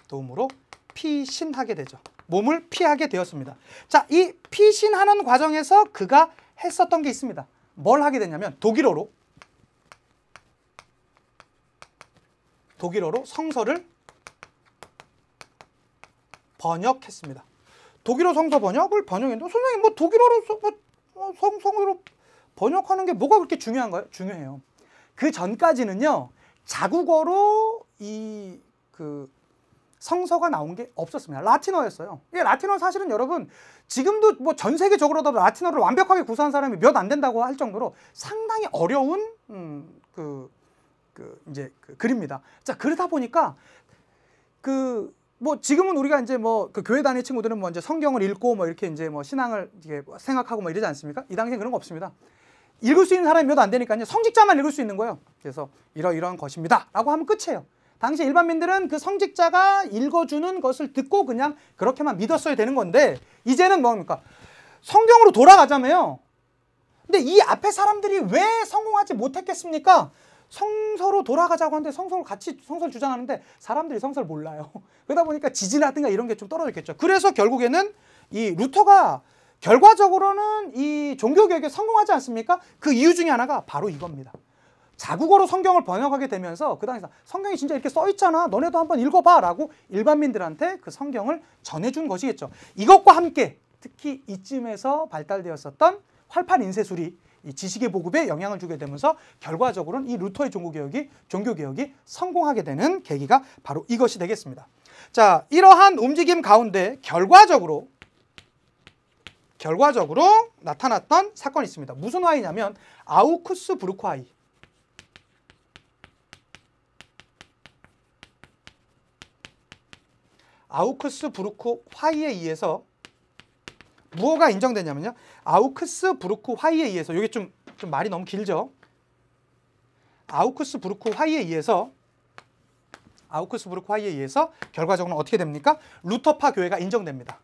도움으로 피신하게 되죠. 몸을 피하게 되었습니다. 자, 이 피신하는 과정에서 그가 했었던 게 있습니다. 뭘 하게 되냐면 독일어로 독일어로 성서를 번역했습니다. 독일어 성서 번역을 번역했는데 어, 선생님 뭐 독일어로 뭐, 어, 성, 뭐, 성, 성으로 번역하는 게 뭐가 그렇게 중요한가요? 중요해요. 그 전까지는요. 자국어로 이 그 성서가 나온 게 없었습니다. 라틴어였어요. 이 라틴어 사실은 여러분 지금도 뭐 전 세계적으로도 라틴어를 완벽하게 구사한 사람이 몇 안 된다고 할 정도로 상당히 어려운 음그 그 이제 그 글입니다. 자 그러다 보니까 그뭐 지금은 우리가 이제 뭐 그 교회 다니는 친구들은 뭐 이제 성경을 읽고 뭐 이렇게 이제 뭐 신앙을 이게 뭐 생각하고 뭐 이러지 않습니까? 이 당시엔 그런 거 없습니다. 읽을 수 있는 사람이 몇안 되니까요. 성직자만 읽을 수 있는 거예요. 그래서 이러 이러한 것입니다라고 하면 끝이에요. 당시 일반민들은 그 성직자가 읽어주는 것을 듣고 그냥 그렇게만 믿었어야 되는 건데 이제는 뭡니까? 성경으로 돌아가자며요. 근데 이 앞에 사람들이 왜 성공하지 못했겠습니까? 성서로 돌아가자고 하는데 성서로 같이 성서를 주장하는데 사람들이 성서를 몰라요. [LAUGHS] 그러다 보니까 지지라든가 이런 게 좀 떨어졌겠죠. 그래서 결국에는 이 루터가 결과적으로는 이종교교육에 성공하지 않습니까? 그 이유 중에 하나가 바로 이겁니다. 자국어로 성경을 번역하게 되면서 그 당시 성경이 진짜 이렇게 써 있잖아. 너네도 한번 읽어봐 라고 일반민들한테 그 성경을 전해준 것이겠죠. 이것과 함께 특히 이쯤에서 발달되었었던 활판 인쇄술이 이 지식의 보급에 영향을 주게 되면서 결과적으로는 이 루터의 종교개혁이 종교개혁이 성공하게 되는 계기가 바로 이것이 되겠습니다. 자, 이러한 움직임 가운데 결과적으로 결과적으로 나타났던 사건이 있습니다. 무슨 화이냐면 아우쿠스 브루크화이 아우쿠스 브루크 화이에 의해서 무 뭐가 인정되냐면요. 아우크스 부르크 화이에 의해서 이게 좀, 좀 말이 너무 길죠. 아우크스 부르크 화이에 의해서 아우크스 부르크 화이에 의해서 결과적으로 어떻게 됩니까? 루터파 교회가 인정됩니다.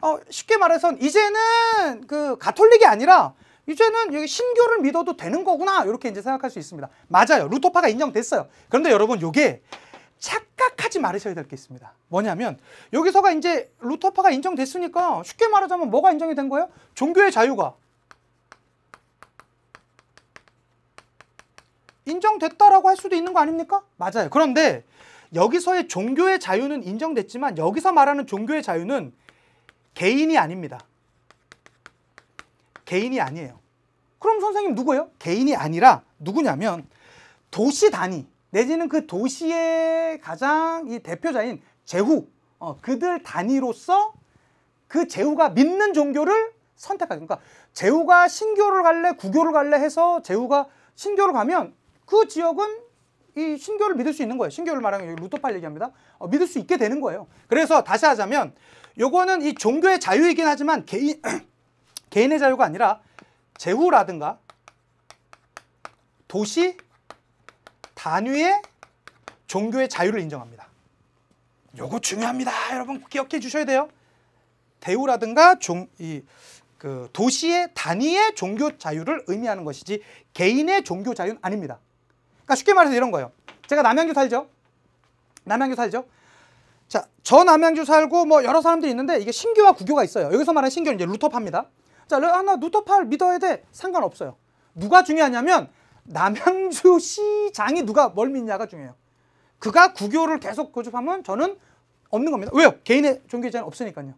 어, 쉽게 말해서 이제는 그 가톨릭이 아니라 이제는 여기 신교를 믿어도 되는 거구나 이렇게 이제 생각할 수 있습니다. 맞아요. 루터파가 인정됐어요. 그런데 여러분 이게 착하지 말으셔야 될 게 있습니다. 뭐냐면 여기서가 이제 루터파가 인정됐으니까 쉽게 말하자면 뭐가 인정이 된 거예요? 종교의 자유가 인정됐다라고 할 수도 있는 거 아닙니까? 맞아요. 그런데 여기서의 종교의 자유는 인정됐지만 여기서 말하는 종교의 자유는 개인이 아닙니다. 개인이 아니에요. 그럼 선생님 누구예요? 개인이 아니라 누구냐면 도시 단위. 내지는 그 도시의 가장 이 대표자인 제후 어, 그들 단위로서 그 제후가 믿는 종교를 선택하죠. 그러니까 제후가 신교를 갈래 구교를 갈래 해서 제후가 신교를 가면 그 지역은 이 신교를 믿을 수 있는 거예요. 신교를 말하는 루터파 얘기합니다. 어, 믿을 수 있게 되는 거예요. 그래서 다시 하자면 요거는 이 종교의 자유이긴 하지만 개인 [CLEARS THROAT] 개인의 자유가 아니라 제후라든가 도시 단위의 종교의 자유를 인정합니다. 요거 중요합니다. 여러분 기억해 주셔야 돼요. 대우라든가 종, 이, 그 도시의 단위의 종교 자유를 의미하는 것이지 개인의 종교 자유는 아닙니다. 그러니까 쉽게 말해서 이런 거예요. 제가 남양주 살죠? 남양주 살죠? 자, 저 남양주 살고 뭐 여러 사람들이 있는데 이게 신교와 구교가 있어요. 여기서 말하는 신교는 이제 루터파입니다. 자, 아, 나 루터파를 믿어야 돼. 상관없어요. 누가 중요하냐면 남양주 시장이 누가 뭘 믿냐가 중요해요. 그가 구교를 계속 고집하면 저는 없는 겁니다. 왜요? 개인의 종교 제한 없으니까요.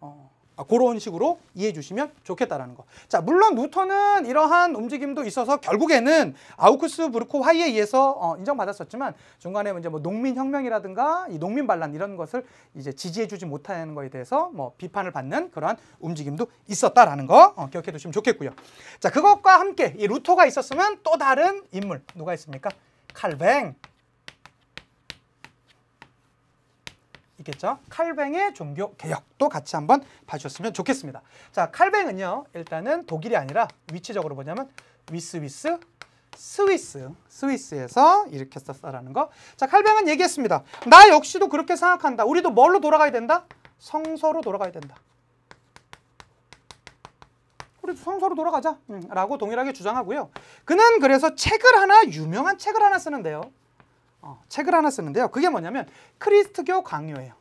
어. 아, 그런 식으로 이해해 주시면 좋겠다라는 거. 자, 물론 루터는 이러한 움직임도 있어서 결국에는 아우쿠스부르크 화이에 의해서 어, 인정받았었지만 중간에 이제 뭐 농민 혁명이라든가 이 농민 반란 이런 것을 이제 지지해 주지 못하는 거에 대해서 뭐 비판을 받는 그러한 움직임도 있었다라는 거 어, 기억해 두시면 좋겠고요. 자, 그것과 함께 이 루터가 있었으면 또 다른 인물 누가 있습니까? 칼뱅 있겠죠. 칼뱅의 종교 개혁도 같이 한번 봐주셨으면 좋겠습니다. 자, 칼뱅은요. 일단은 독일이 아니라 위치적으로 뭐냐면 위스위스 스위스, 스위스에서 일으켰었다라는 거. 자, 칼뱅은 얘기했습니다. 나 역시도 그렇게 생각한다. 우리도 뭘로 돌아가야 된다? 성서로 돌아가야 된다. 우리 성서로 돌아가자. 음, 라고 동일하게 주장하고요. 그는 그래서 책을 하나, 유명한 책을 하나 쓰는데요. 어, 책을 하나 쓰는데요. 그게 뭐냐면 크리스트교 강요예요.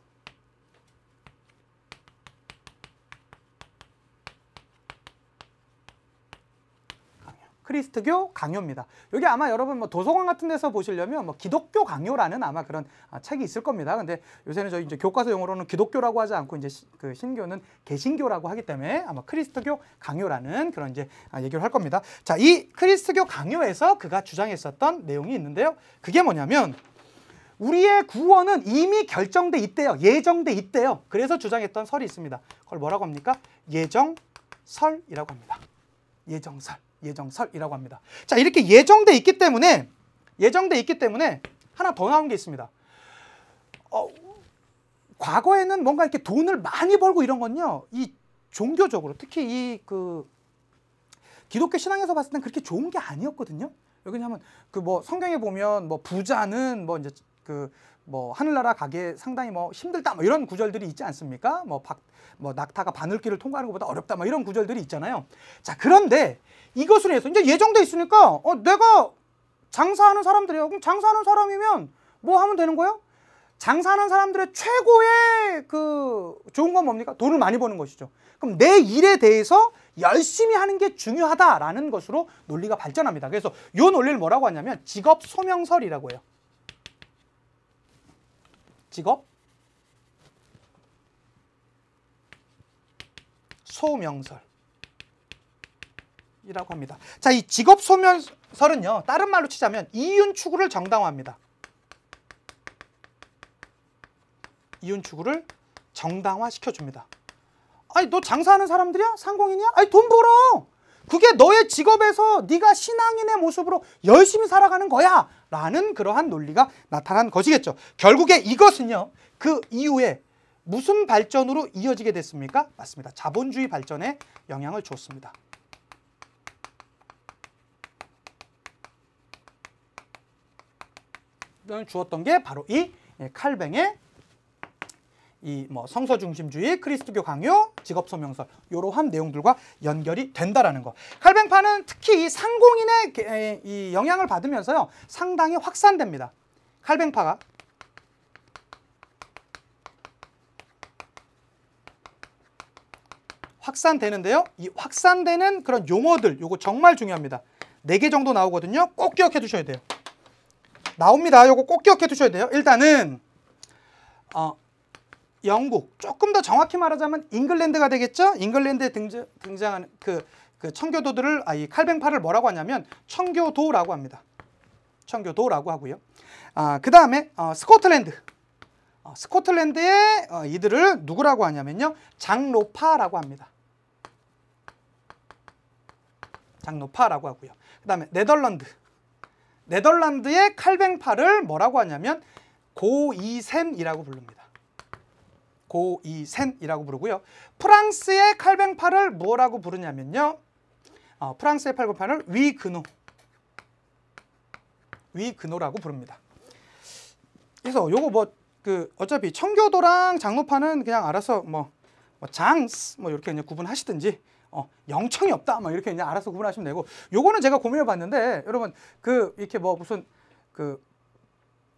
크리스트교 강요입니다. 여기 아마 여러분 뭐 도서관 같은 데서 보시려면 뭐 기독교 강요라는 아마 그런 아, 책이 있을 겁니다. 근데 요새는 저희 이제 교과서 용어로는 기독교라고 하지 않고 이제 시, 그 신교는 개신교라고 하기 때문에 아마 크리스트교 강요라는 그런 이제 아, 얘기를 할 겁니다. 자, 이 크리스트교 강요에서 그가 주장했었던 내용이 있는데요. 그게 뭐냐면 우리의 구원은 이미 결정돼 있대요. 예정돼 있대요. 그래서 주장했던 설이 있습니다. 그걸 뭐라고 합니까? 예정설이라고 합니다. 예정설. 예정설이라고 합니다. 자, 이렇게 예정돼 있기 때문에 예정돼 있기 때문에 하나 더 나온 게 있습니다. 어, 과거에는 뭔가 이렇게 돈을 많이 벌고 이런 건요. 이 종교적으로 특히 이 그 기독교 신앙에서 봤을 땐 그렇게 좋은 게 아니었거든요. 왜냐하면 그 뭐 성경에 보면 뭐 부자는 뭐 이제 그뭐 하늘나라 가게 상당히 뭐 힘들다 뭐 이런 구절들이 있지 않습니까? 뭐박뭐 뭐 낙타가 바늘길을 통과하는 것보다 어렵다 뭐 이런 구절들이 있잖아요. 자 그런데 이것으로 해서 이제 예정돼 있으니까 어 내가 장사하는 사람들이요. 그럼 장사하는 사람이면 뭐 하면 되는 거예요? 장사하는 사람들의 최고의 그 좋은 건 뭡니까? 돈을 많이 버는 것이죠. 그럼 내 일에 대해서 열심히 하는 게 중요하다라는 것으로 논리가 발전합니다. 그래서 요 논리를 뭐라고 하냐면 직업 소명설이라고 해요. 직업 소명설이라고 합니다. 자, 이 직업 소명설은요. 다른 말로 치자면 이윤 추구를 정당화합니다. 이윤 추구를 정당화시켜 줍니다. 아니 너 장사하는 사람들이야? 상공인이야? 아니 돈 벌어. 그게 너의 직업에서 네가 신앙인의 모습으로 열심히 살아가는 거야. 라는 그러한 논리가 나타난 것이겠죠. 결국에 이것은요. 그 이후에 무슨 발전으로 이어지게 됐습니까? 맞습니다. 자본주의 발전에 영향을 줬습니다. 주었던 게 바로 이 예, 칼뱅의 이뭐 성서 중심주의, 크리스트교 강요, 직업 소명설 이러한 내용들과 연결이 된다라는 거. 칼뱅파는 특히 이 상공인의 이 영향을 받으면서요 상당히 확산됩니다. 칼뱅파가 확산되는데요. 이 확산되는 그런 용어들 요거 정말 중요합니다. 네 개 정도 나오거든요. 꼭 기억해 두셔야 돼요. 나옵니다. 요거 꼭 기억해 두셔야 돼요. 일단은 어, 영국, 조금 더 정확히 말하자면 잉글랜드가 되겠죠? 잉글랜드에 등장, 등장한 그, 그 청교도들을, 아, 이 칼뱅파를 뭐라고 하냐면 청교도라고 합니다. 청교도라고 하고요. 아, 그 다음에 어, 스코틀랜드. 어, 스코틀랜드의 어, 이들을 누구라고 하냐면요. 장로파라고 합니다. 장로파라고 하고요. 그 다음에 네덜란드. 네덜란드의 칼뱅파를 뭐라고 하냐면 고이샘이라고 부릅니다. 고이센이라고 부르고요. 프랑스의 칼뱅파를 뭐라고 부르냐면요. 어, 프랑스의 칼뱅파를 위근호위근호라고 부릅니다. 그래서 요거 뭐 그 어차피 청교도랑 장로파는 그냥 알아서 뭐, 뭐, 장스 뭐 이렇게 그냥 구분하시든지 어, 영청이 없다 뭐 이렇게 그냥 알아서 구분하시면 되고 요거는 제가 고민해 봤는데 여러분 그 이렇게 뭐 무슨 그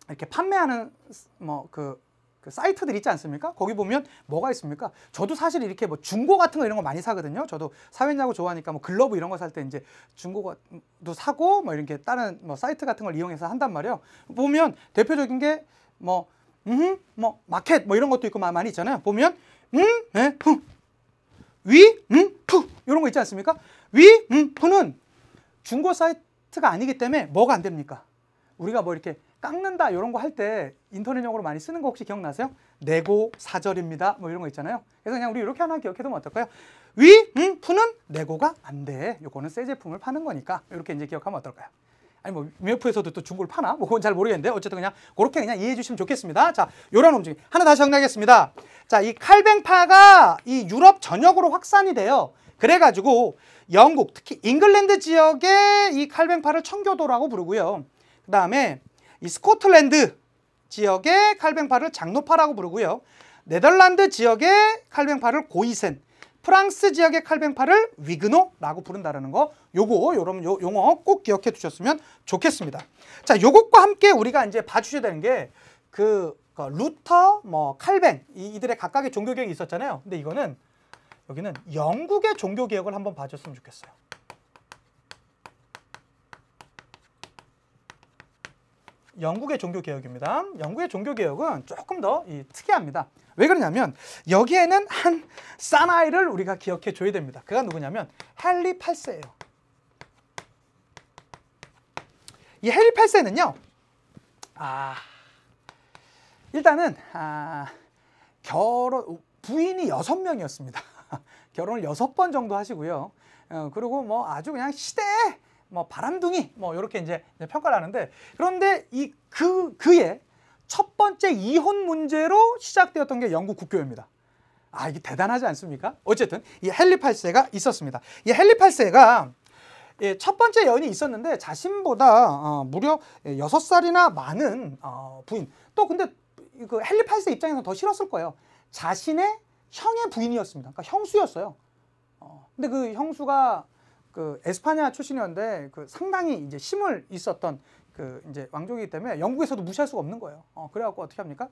이렇게 판매하는 뭐그 그 사이트들 있지 않습니까? 거기 보면 뭐가 있습니까? 저도 사실 이렇게 뭐 중고 같은 거 이런 거 많이 사거든요. 저도 사회냐고 좋아하니까 뭐 글러브 이런 거 살 때 이제 중고도 사고 뭐 이렇게 다른 뭐 사이트 같은 걸 이용해서 한단 말이에요. 보면 대표적인 게 뭐 음, 뭐 마켓 뭐 이런 것도 있고 많이 있잖아요. 보면 음, 에, 네, 푸, 위, 음, 푸 이런 거 있지 않습니까? 위, 음, 푸는 중고 사이트가 아니기 때문에 뭐가 안 됩니까? 우리가 뭐 이렇게 깎는다 이런 거 할 때인터넷용으로 많이 쓰는 거 혹시 기억나세요? 내고 사절입니다. 뭐 이런 거 있잖아요. 그래서 그냥 우리 이렇게 하나 기억해두면 어떨까요? 위, 음, 푸는 내고가 안 돼. 요거는 새 제품을 파는 거니까 이렇게 이제 기억하면 어떨까요? 아니 뭐 미어프에서도 또 중고를 파나? 뭐 그건 잘 모르겠는데 어쨌든 그냥 그렇게 그냥 이해해 주시면 좋겠습니다. 자, 요런 움직임. 하나 다시 정리하겠습니다. 자, 이 칼뱅파가 이 유럽 전역으로 확산이 돼요. 그래가지고 영국, 특히 잉글랜드 지역에 이 칼뱅파를 청교도라고 부르고요. 그 다음에 이 스코틀랜드 지역의 칼뱅파를 장노파라고 부르고요. 네덜란드 지역의 칼뱅파를 고이센, 프랑스 지역의 칼뱅파를 위그노라고 부른다라는 거 요거 여러분 요, 용어 꼭 기억해 두셨으면 좋겠습니다. 자, 요것과 함께 우리가 이제 봐 주셔야 되는 게그 그 루터, 뭐 칼뱅 이, 이들의 각각의 종교 개혁이 있었잖아요. 근데 이거는 여기는 영국의 종교 개혁을 한번 봐줬으면 좋겠어요. 영국의 종교개혁입니다. 영국의 종교개혁은 조금 더 이, 특이합니다. 왜 그러냐면 여기에는 한 사나이를 우리가 기억해 줘야 됩니다. 그가 누구냐면 헨리 8세예요. 이 헨리 8세는요. 아, 일단은 아, 결혼 부인이 여섯 명이었습니다 [LAUGHS] 결혼을 여섯 번 정도 하시고요. 어, 그리고 뭐 아주 그냥 시대에 뭐 바람둥이 뭐 이렇게 이제 평가를 하는데 그런데 이 그 그의 첫 번째 이혼 문제로 시작되었던 게 영국 국교입니다. 아 이게 대단하지 않습니까? 어쨌든 이 헨리 8세가 있었습니다. 이 헨리 8세가 예, 첫 번째 여인이 있었는데 자신보다 어, 무려 여섯 살이나 많은 어, 부인 또 근데 그 헨리 8세 입장에서는 더 싫었을 거예요. 자신의 형의 부인이었습니다. 그러니까 형수였어요. 어, 근데 그 형수가 그 에스파냐 출신이었는데 그 상당히 이제 힘을 있었던 그 이제 왕족이기 때문에 영국에서도 무시할 수가 없는 거예요. 어, 그래갖고 어떻게 합니까?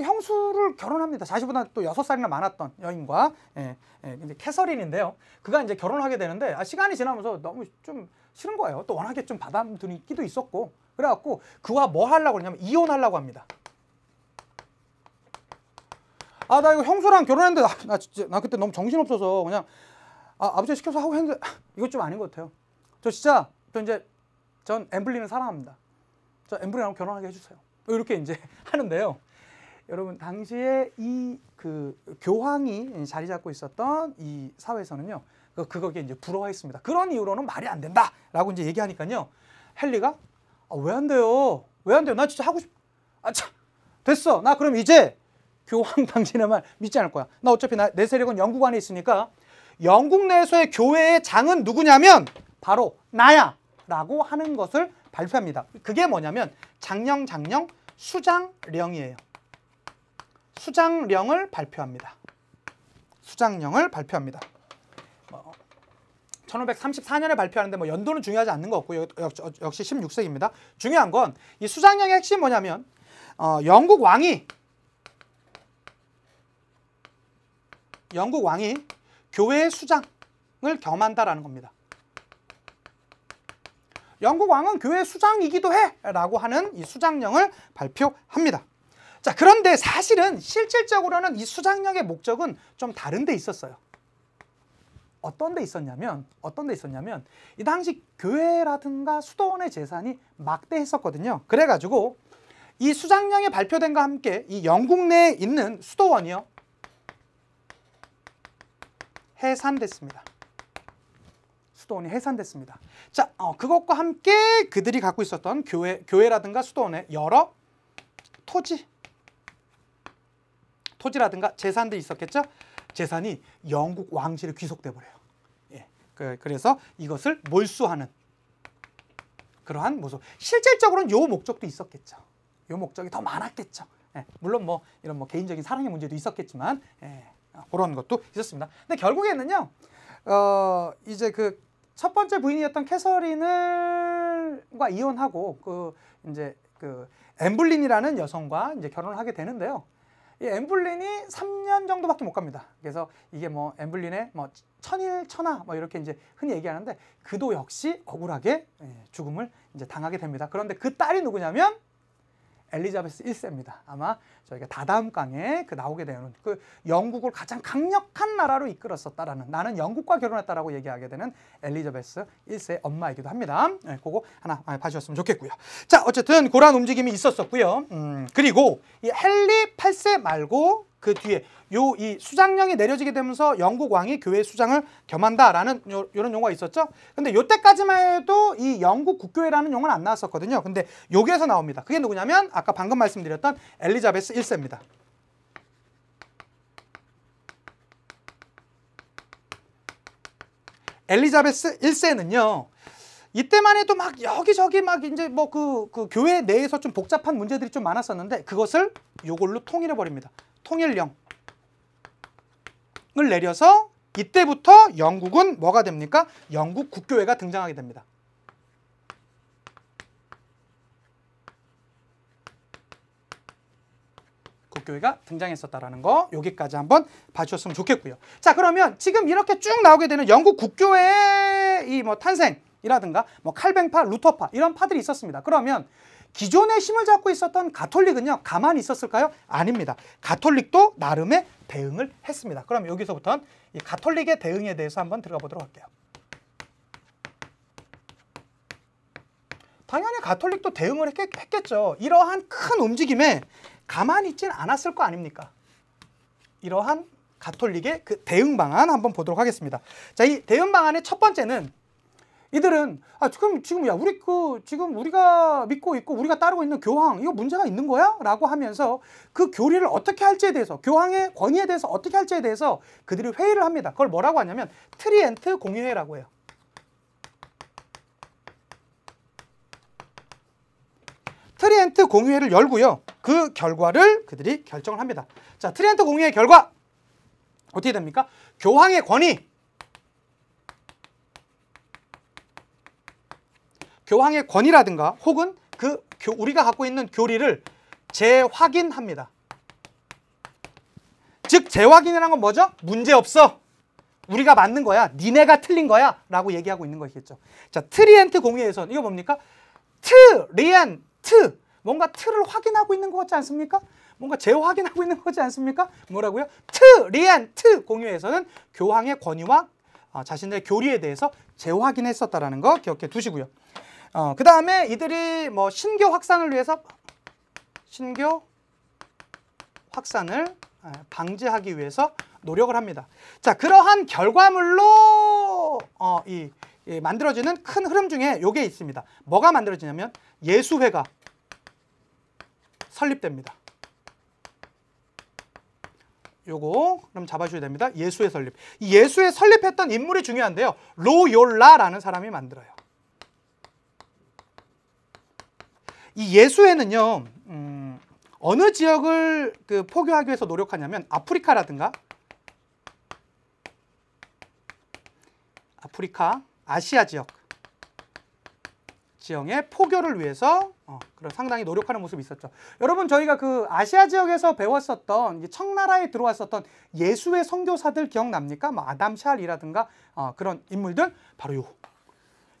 형수를 결혼합니다. 자신보다 또 여섯 살이나 많았던 여인과 예, 예, 이제 캐서린인데요. 그가 이제 결혼하게 되는데 아, 시간이 지나면서 너무 좀 싫은 거예요. 또 워낙에 좀바람들이기도 있었고 그래갖고 그와 뭐 하려고 그러냐면 이혼하려고 합니다. 아 나 이거 형수랑 결혼했는데 나, 나나 그때 너무 정신없어서 그냥 아, 아버지 시켜서 하고 했는데 [LAUGHS] 이것 좀 아닌 것 같아요. 저 진짜 저 이제 전 엠블리는 사랑합니다. 저 엠블리랑 결혼하게 해주세요. 이렇게 이제 [LAUGHS] 하는데요. 여러분 당시에 이 그 교황이 자리 잡고 있었던 이 사회에서는요. 그, 그거에 이제 부러워했습니다. 그런 이유로는 말이 안 된다라고 이제 얘기하니까요. 헨리가 아, 왜 안 돼요? 왜 안 돼요? 나 진짜 하고 싶. 아 참. 됐어. 나 그럼 이제 교황 [LAUGHS] 당신의 말 믿지 않을 거야. 나 어차피 나, 내 세력은 영국 안에 있으니까 영국 내에서의 교회의 장은 누구냐면 바로 나야 라고 하는 것을 발표합니다. 그게 뭐냐면 장령 장령 수장령이에요. 수장령을 발표합니다. 수장령을 발표합니다. 1534년에 뭐, 발표하는데 뭐 연도는 중요하지 않는 것 같고 역시 16세기입니다. 중요한 건 이 수장령의 핵심 뭐냐면 어, 영국 왕이 영국 왕이 교회의 수장을 겸한다라는 겁니다. 영국 왕은 교회 수장이기도 해라고 하는 이 수장령을 발표합니다. 자, 그런데 사실은 실질적으로는 이 수장령의 목적은 좀 다른 데 있었어요. 어떤 데 있었냐면 어떤 데 있었냐면 이 당시 교회라든가 수도원의 재산이 막대했었거든요. 그래 가지고 이 수장령이 발표된과 함께 이 영국 내에 있는 수도원이요. 해산됐습니다. 수도원이 해산됐습니다. 자, 어, 그것과 함께 그들이 갖고 있었던 교회, 교회라든가 수도원의 여러 토지, 토지라든가 재산들 있었겠죠. 재산이 영국 왕실에 귀속돼 버려요. 예, 그, 래서 이것을 몰수하는 그러한 모습. 실질적으로는 요 목적도 있었겠죠. 요 목적이 더 많았겠죠. 예, 물론 뭐 이런 뭐 개인적인 사랑의 문제도 있었겠지만. 예. 그런 것도 있었습니다. 근데 결국에는요, 어, 이제 그 첫 번째 부인이었던 캐서린과 을 이혼하고 그 이제 그 엠블린이라는 여성과 이제 결혼을 하게 되는데요. 이 엠블린이 3년 정도밖에 못 갑니다. 그래서 이게 뭐 엠블린의 뭐 천일 천하 뭐 이렇게 이제 흔히 얘기하는데 그도 역시 억울하게 예, 죽음을 이제 당하게 됩니다. 그런데 그 딸이 누구냐면 엘리자베스 1세입니다. 아마 저희가 다다음 강에 그 나오게 되는 그 영국을 가장 강력한 나라로 이끌었었다라는 나는 영국과 결혼했다라고 얘기하게 되는 엘리자베스 1세 엄마이기도 합니다. 네, 그거 하나 봐주셨으면 좋겠고요. 자 어쨌든 그런 움직임이 있었었고요. 음, 그리고 이 헨리 8세 말고 그 뒤에 요 이 수장령이 내려지게 되면서 영국 왕이 교회 수장을 겸한다라는 요, 요런 용어가 있었죠. 근데 요때까지만 해도 이 영국 국교회라는 용어는 안 나왔었거든요. 근데 여기에서 나옵니다. 그게 누구냐면 아까 방금 말씀드렸던 엘리자베스 1세입니다. 엘리자베스 1세는요. 이때만 해도 막 여기저기 막 이제 뭐그 그 교회 내에서 좀 복잡한 문제들이 좀 많았었는데 그것을 요걸로 통일해 버립니다. 통일령을 내려서 이때부터 영국은 뭐가 됩니까? 영국 국교회가 등장하게 됩니다. 국교회가 등장했었다라는 거 여기까지 한번 봐주셨으면 좋겠고요. 자 그러면 지금 이렇게 쭉 나오게 되는 영국 국교회의 뭐 탄생 이라든가 뭐 칼뱅파, 루터파 이런 파들이 있었습니다. 그러면 기존에 힘을 잡고 있었던 가톨릭은요 가만히 있었을까요? 아닙니다. 가톨릭도 나름의 대응을 했습니다. 그럼 여기서부터는 이 가톨릭의 대응에 대해서 한번 들어가 보도록 할게요. 당연히 가톨릭도 대응을 했겠, 겠죠 이러한 큰 움직임에 가만히 있진 않았을 거 아닙니까? 이러한 가톨릭의 그 대응 방안 한번 보도록 하겠습니다. 자, 이 대응 방안의 첫 번째는 이들은 아 지금 지금 야 우리 그 지금 우리가 믿고 있고 우리가 따르고 있는 교황 이거 문제가 있는 거야라고 하면서 그 교리를 어떻게 할지에 대해서 교황의 권위에 대해서 어떻게 할지에 대해서 그들이 회의를 합니다. 그걸 뭐라고 하냐면 트리엔트 공유회라고 해요. 트리엔트 공유회를 열고요. 그 결과를 그들이 결정을 합니다. 자, 트리엔트 공유회 결과 어떻게 됩니까? 교황의 권위 교황의 권위라든가 혹은 그 교, 우리가 갖고 있는 교리를 재확인합니다. 즉 재확인이라는 건 뭐죠? 문제없어. 우리가 맞는 거야. 니네가 틀린 거야. 라고 얘기하고 있는 것이겠죠. 자, 트리엔트 공의에선 이거 뭡니까? 트리엔트. 뭔가 틀을 확인하고 있는 것 같지 않습니까? 뭔가 재확인하고 있는 거지 않습니까? 뭐라고요? 트리엔트 공유에서는 교황의 권위와 아, 자신들의 교리에 대해서 재확인했었다라는 거 기억해 두시고요. 어, 그 다음에 이들이 뭐 신교 확산을 위해서 신교 확산을 아, 방지하기 위해서 노력을 합니다. 자, 그러한 결과물로 어, 이, 이 만들어지는 큰 흐름 중에 요게 있습니다. 뭐가 만들어지냐면 예수회가 설립됩니다. 요거 그럼 잡아주셔야 됩니다. 예수의 설립. 이 예수의 설립했던 인물이 중요한데요. 로욜라라는 사람이 만들어요. 이 예수회는요, 음, 어느 지역을 그 포교하기 위해서 노력하냐면 아프리카라든가 아프리카, 아시아 지역 지형의 포교를 위해서 어, 그런 상당히 노력하는 모습이 있었죠. 여러분 저희가 그 아시아 지역에서 배웠었던 청나라에 들어왔었던 예수의 선교사들 기억납니까? 뭐 아담 샬이라든가 어, 그런 인물들 바로 요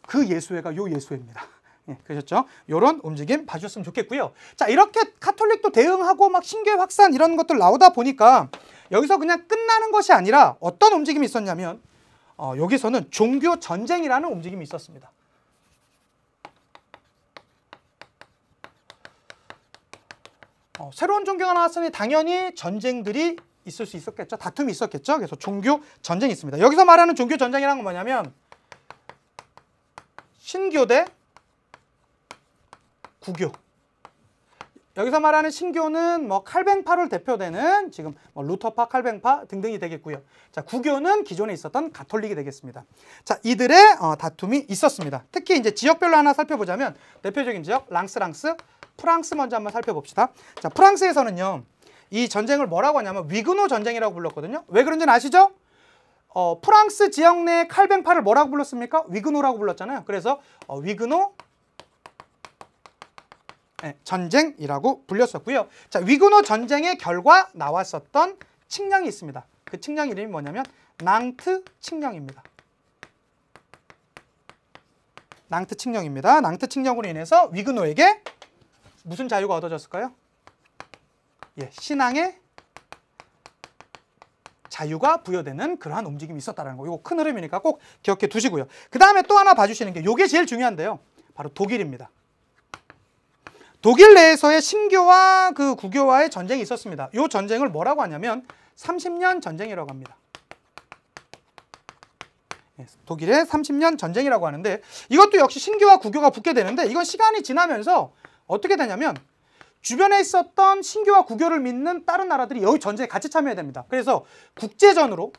그 예수회가 요 예수회입니다. 예, 그러셨죠? 이런 움직임 봐주셨으면 좋겠고요. 자, 이렇게 카톨릭도 대응하고 막 신교회 확산 이런 것들 나오다 보니까 여기서 그냥 끝나는 것이 아니라 어떤 움직임이 있었냐면 어, 여기서는 종교 전쟁이라는 움직임이 있었습니다. 어, 새로운 종교가 나왔으니 당연히 전쟁들이 있을 수 있었겠죠. 다툼이 있었겠죠. 그래서 종교 전쟁이 있습니다. 여기서 말하는 종교 전쟁이란 건 뭐냐면 신교 대 구교. 여기서 말하는 신교는 뭐 칼뱅파를 대표되는 지금 뭐 루터파, 칼뱅파 등등이 되겠고요. 자, 구교는 기존에 있었던 가톨릭이 되겠습니다. 자, 이들의 어, 다툼이 있었습니다. 특히 이제 지역별로 하나 살펴보자면 대표적인 지역 랑스랑스, 프랑스 먼저 한번 살펴봅시다. 자, 프랑스에서는요. 이 전쟁을 뭐라고 하냐면 위그노 전쟁이라고 불렀거든요. 왜 그런지는 아시죠? 어, 프랑스 지역 내 칼뱅파를 뭐라고 불렀습니까? 위그노라고 불렀잖아요. 그래서 어, 위그노 네, 전쟁이라고 불렸었고요. 자, 위구노 전쟁의 결과 나왔었던 측량이 있습니다. 그 측량 이름이 뭐냐면 낭트 측량입니다 낭트 측량입니다 낭트 측량으로 인해서 위그노에게 무슨 자유가 얻어졌을까요? 예, 신앙의 자유가 부여되는 그러한 움직임이 있었다는 거. 이거 큰 흐름이니까 꼭 기억해 두시고요. 그 다음에 또 하나 봐주시는 게 이게 제일 중요한데요. 바로 독일입니다. 독일 내에서의 신교와 그 구교와의 전쟁이 있었습니다. 이 전쟁을 뭐라고 하냐면 30년 전쟁이라고 합니다. 예, 독일의 30년 전쟁이라고 하는데 이것도 역시 신교와 구교가 붙게 되는데 이건 시간이 지나면서 어떻게 되냐면 주변에 있었던 신교와 구교를 믿는 다른 나라들이 여기 전쟁에 같이 참여해야 됩니다. 그래서 국제전으로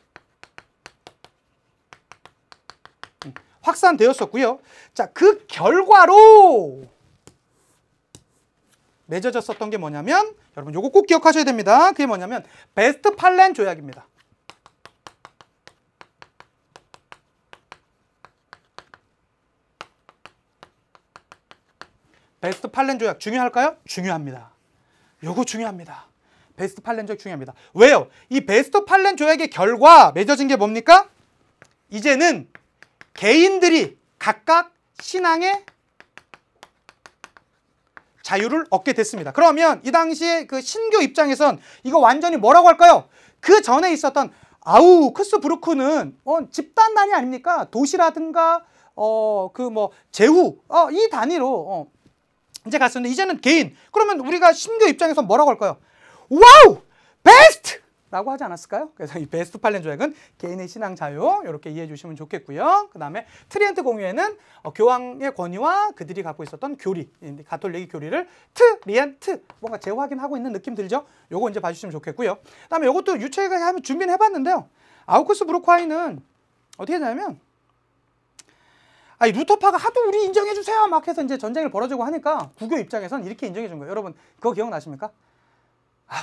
음, 확산되었었고요. 자, 그 결과로 맺어졌었던 게 뭐냐면 여러분 요거 꼭 기억하셔야 됩니다. 그게 뭐냐면 베스트팔렌 조약입니다. 베스트팔렌 조약 중요할까요? 중요합니다. 요거 중요합니다. 베스트팔렌 조약 중요합니다. 왜요? 이 베스트팔렌 조약의 결과 맺어진 게 뭡니까? 이제는 개인들이 각각 신앙의 자유를 얻게 됐습니다. 그러면 이 당시에 그 신교 입장에선 이거 완전히 뭐라고 할까요? 그 전에 있었던 아우 크스부르크는 어, 집단 단위 아닙니까? 도시라든가 어 그 뭐 제후 어, 이 단위로 어, 이제 갔었는데 이제는 개인. 그러면 우리가 신교 입장에서 뭐라고 할까요? 와우 베스트 라고 하지 않았을까요? 그래서 이 베스트팔렌 조약은 개인의 신앙 자유 이렇게 이해해 주시면 좋겠고요. 그 다음에 트리엔트 공유에는 어, 교황의 권위와 그들이 갖고 있었던 교리, 가톨릭 교리를 트리엔트 뭔가 재확인하고 있는 느낌 들죠? 요거 이제 봐주시면 좋겠고요. 그 다음에 요것도 유체가 하면 준비는 해봤는데요. 아우쿠스 브루콰이는 어떻게 되냐면 아니 루터파가 하도 우리 인정해 주세요 막 해서 이제 전쟁을 벌어지고 하니까 국교 입장에선 이렇게 인정해 준 거예요. 여러분 그거 기억나십니까? 아우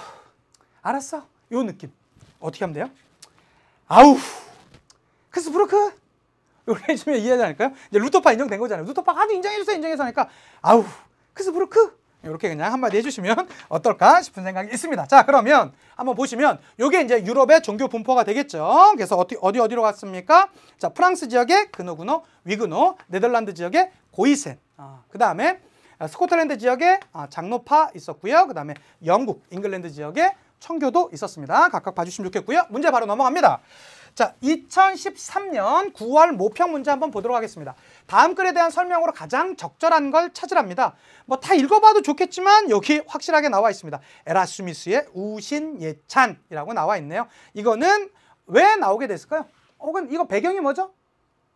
알았어. 요 느낌 어떻게 하면 돼요? 아우 크스브루크 리 요걸 해주면 이해하지 않을까요? 이제 루터파 인정된 거잖아요 루터파 하도 인정해주세요 인정해서 하니까 아우 크스브루크 리 이렇게 그냥 한마디 해주시면 [LAUGHS] 어떨까 싶은 생각이 있습니다 자 그러면 한번 보시면 요게 이제 유럽의 종교 분포가 되겠죠 그래서 어디, 어디 어디로 갔습니까? 자 프랑스 지역의 그노그노 위그노 네덜란드 지역의 고이센 아, 그 다음에 스코틀랜드 지역에 아, 장로파 있었고요. 그 다음에 영국, 잉글랜드 지역에 청교도 있었습니다. 각각 봐주시면 좋겠고요. 문제 바로 넘어갑니다. 자, 2013년 9월 모평 문제 한번 보도록 하겠습니다. 다음 글에 대한 설명으로 가장 적절한 걸 찾으랍니다. 뭐 다 읽어봐도 좋겠지만 여기 확실하게 나와 있습니다. 에라스미스의 우신예찬이라고 나와 있네요. 이거는 왜 나오게 됐을까요? 혹은 이거 배경이 뭐죠?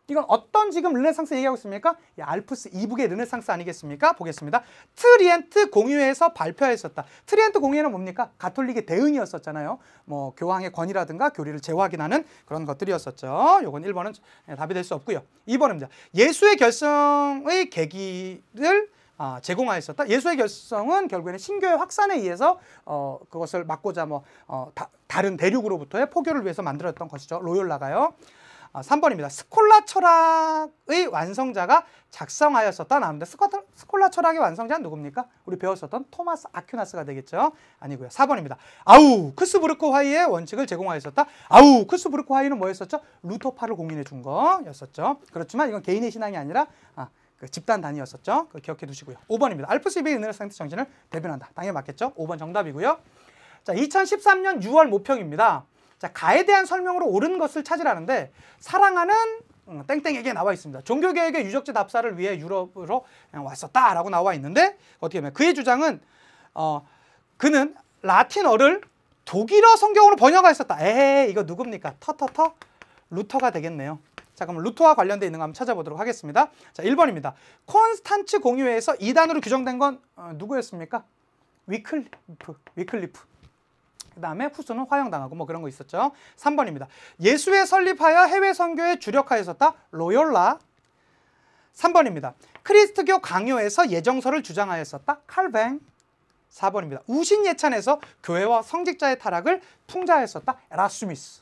이건 어떤 지금 르네상스 얘기하고 있습니까? 알프스 이북의 르네상스 아니겠습니까? 보겠습니다. 트리엔트 공유회에서 발표했었다. 트리엔트 공유회는 뭡니까? 가톨릭의 대응이었었잖아요. 뭐 교황의 권위라든가 교리를 재확인하는 그런 것들이었었죠. 요건 1번은 예, 답이 될 수 없고요. 2번입니다. 예수의 결성의 계기를 아, 제공하였었다. 예수의 결성은 결국에는 신교의 확산에 의해서 어, 그것을 막고자 뭐 어, 다, 다른 대륙으로부터의 포교를 위해서 만들었던 것이죠. 로열라가요 3번입니다. 아, 스콜라 철학의 완성자가 작성하였었다 나옵니다. 스콜라, 스콜라 철학의 완성자는 누굽니까? 우리 배웠었던 토마스 아큐나스가 되겠죠? 아니고요. 4번입니다. 아우 크스부르크화이의 원칙을 제공하였었다. 아우 크스부르크화이는 뭐였었죠? 루터파를 공인해 준 거였었죠. 그렇지만 이건 개인의 신앙이 아니라 아, 그 집단 단위였었죠. 그 기억해 두시고요. 5번입니다. 알프시비의 은혜의 상태 정신을 대변한다. 당연히 맞겠죠? 5번 정답이고요. 자, 2013년 6월 모평입니다. 자, 가에 대한 설명으로 옳은 것을 찾으라는데 사랑하는 음, 땡땡에게 나와 있습니다. 종교계혁의 유적지 답사를 위해 유럽으로 예, 왔었다라고 나와 있는데 어떻게 보면 그의 주장은 어, 그는 라틴어를 독일어 성경으로 번역하였었다. 에헤 이거 누굽니까? 터터터 루터가 되겠네요. 자 그럼 루터와 관련돼 있는 거 한번 찾아보도록 하겠습니다. 자 1번입니다. 콘스탄츠 공유회에서 이단으로 규정된 건 어, 누구였습니까? 위클리프, 위클리프. 그다음에 후손은 화형당하고 뭐 그런 거 있었죠. 3번입니다. 예수의 설립하여 해외 선교에 주력하였었다. 로욜라. 3번입니다. 크리스트교 강요에서 예정서를 주장하였었다. 칼뱅. 4번입니다. 우신 예찬에서 교회와 성직자의 타락을 풍자하였었다 에라스미스.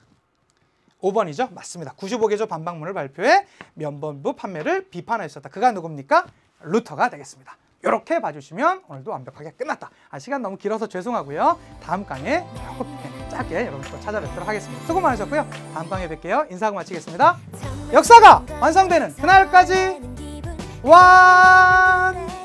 5번이죠. 맞습니다. 95개조 반박문을 발표해 면본부 판매를 비판하였었다. 그가 누굽니까? 루터가 되겠습니다. 이렇게 봐주시면 오늘도 완벽하게 끝났다. 아, 시간 너무 길어서 죄송하고요. 다음 강의 조금 네, 짧게 여러분 또 찾아뵙도록 하겠습니다. 수고 많으셨고요. 다음 강에 뵐게요. 인사하고 마치겠습니다. 역사가 완성되는 그날까지 완!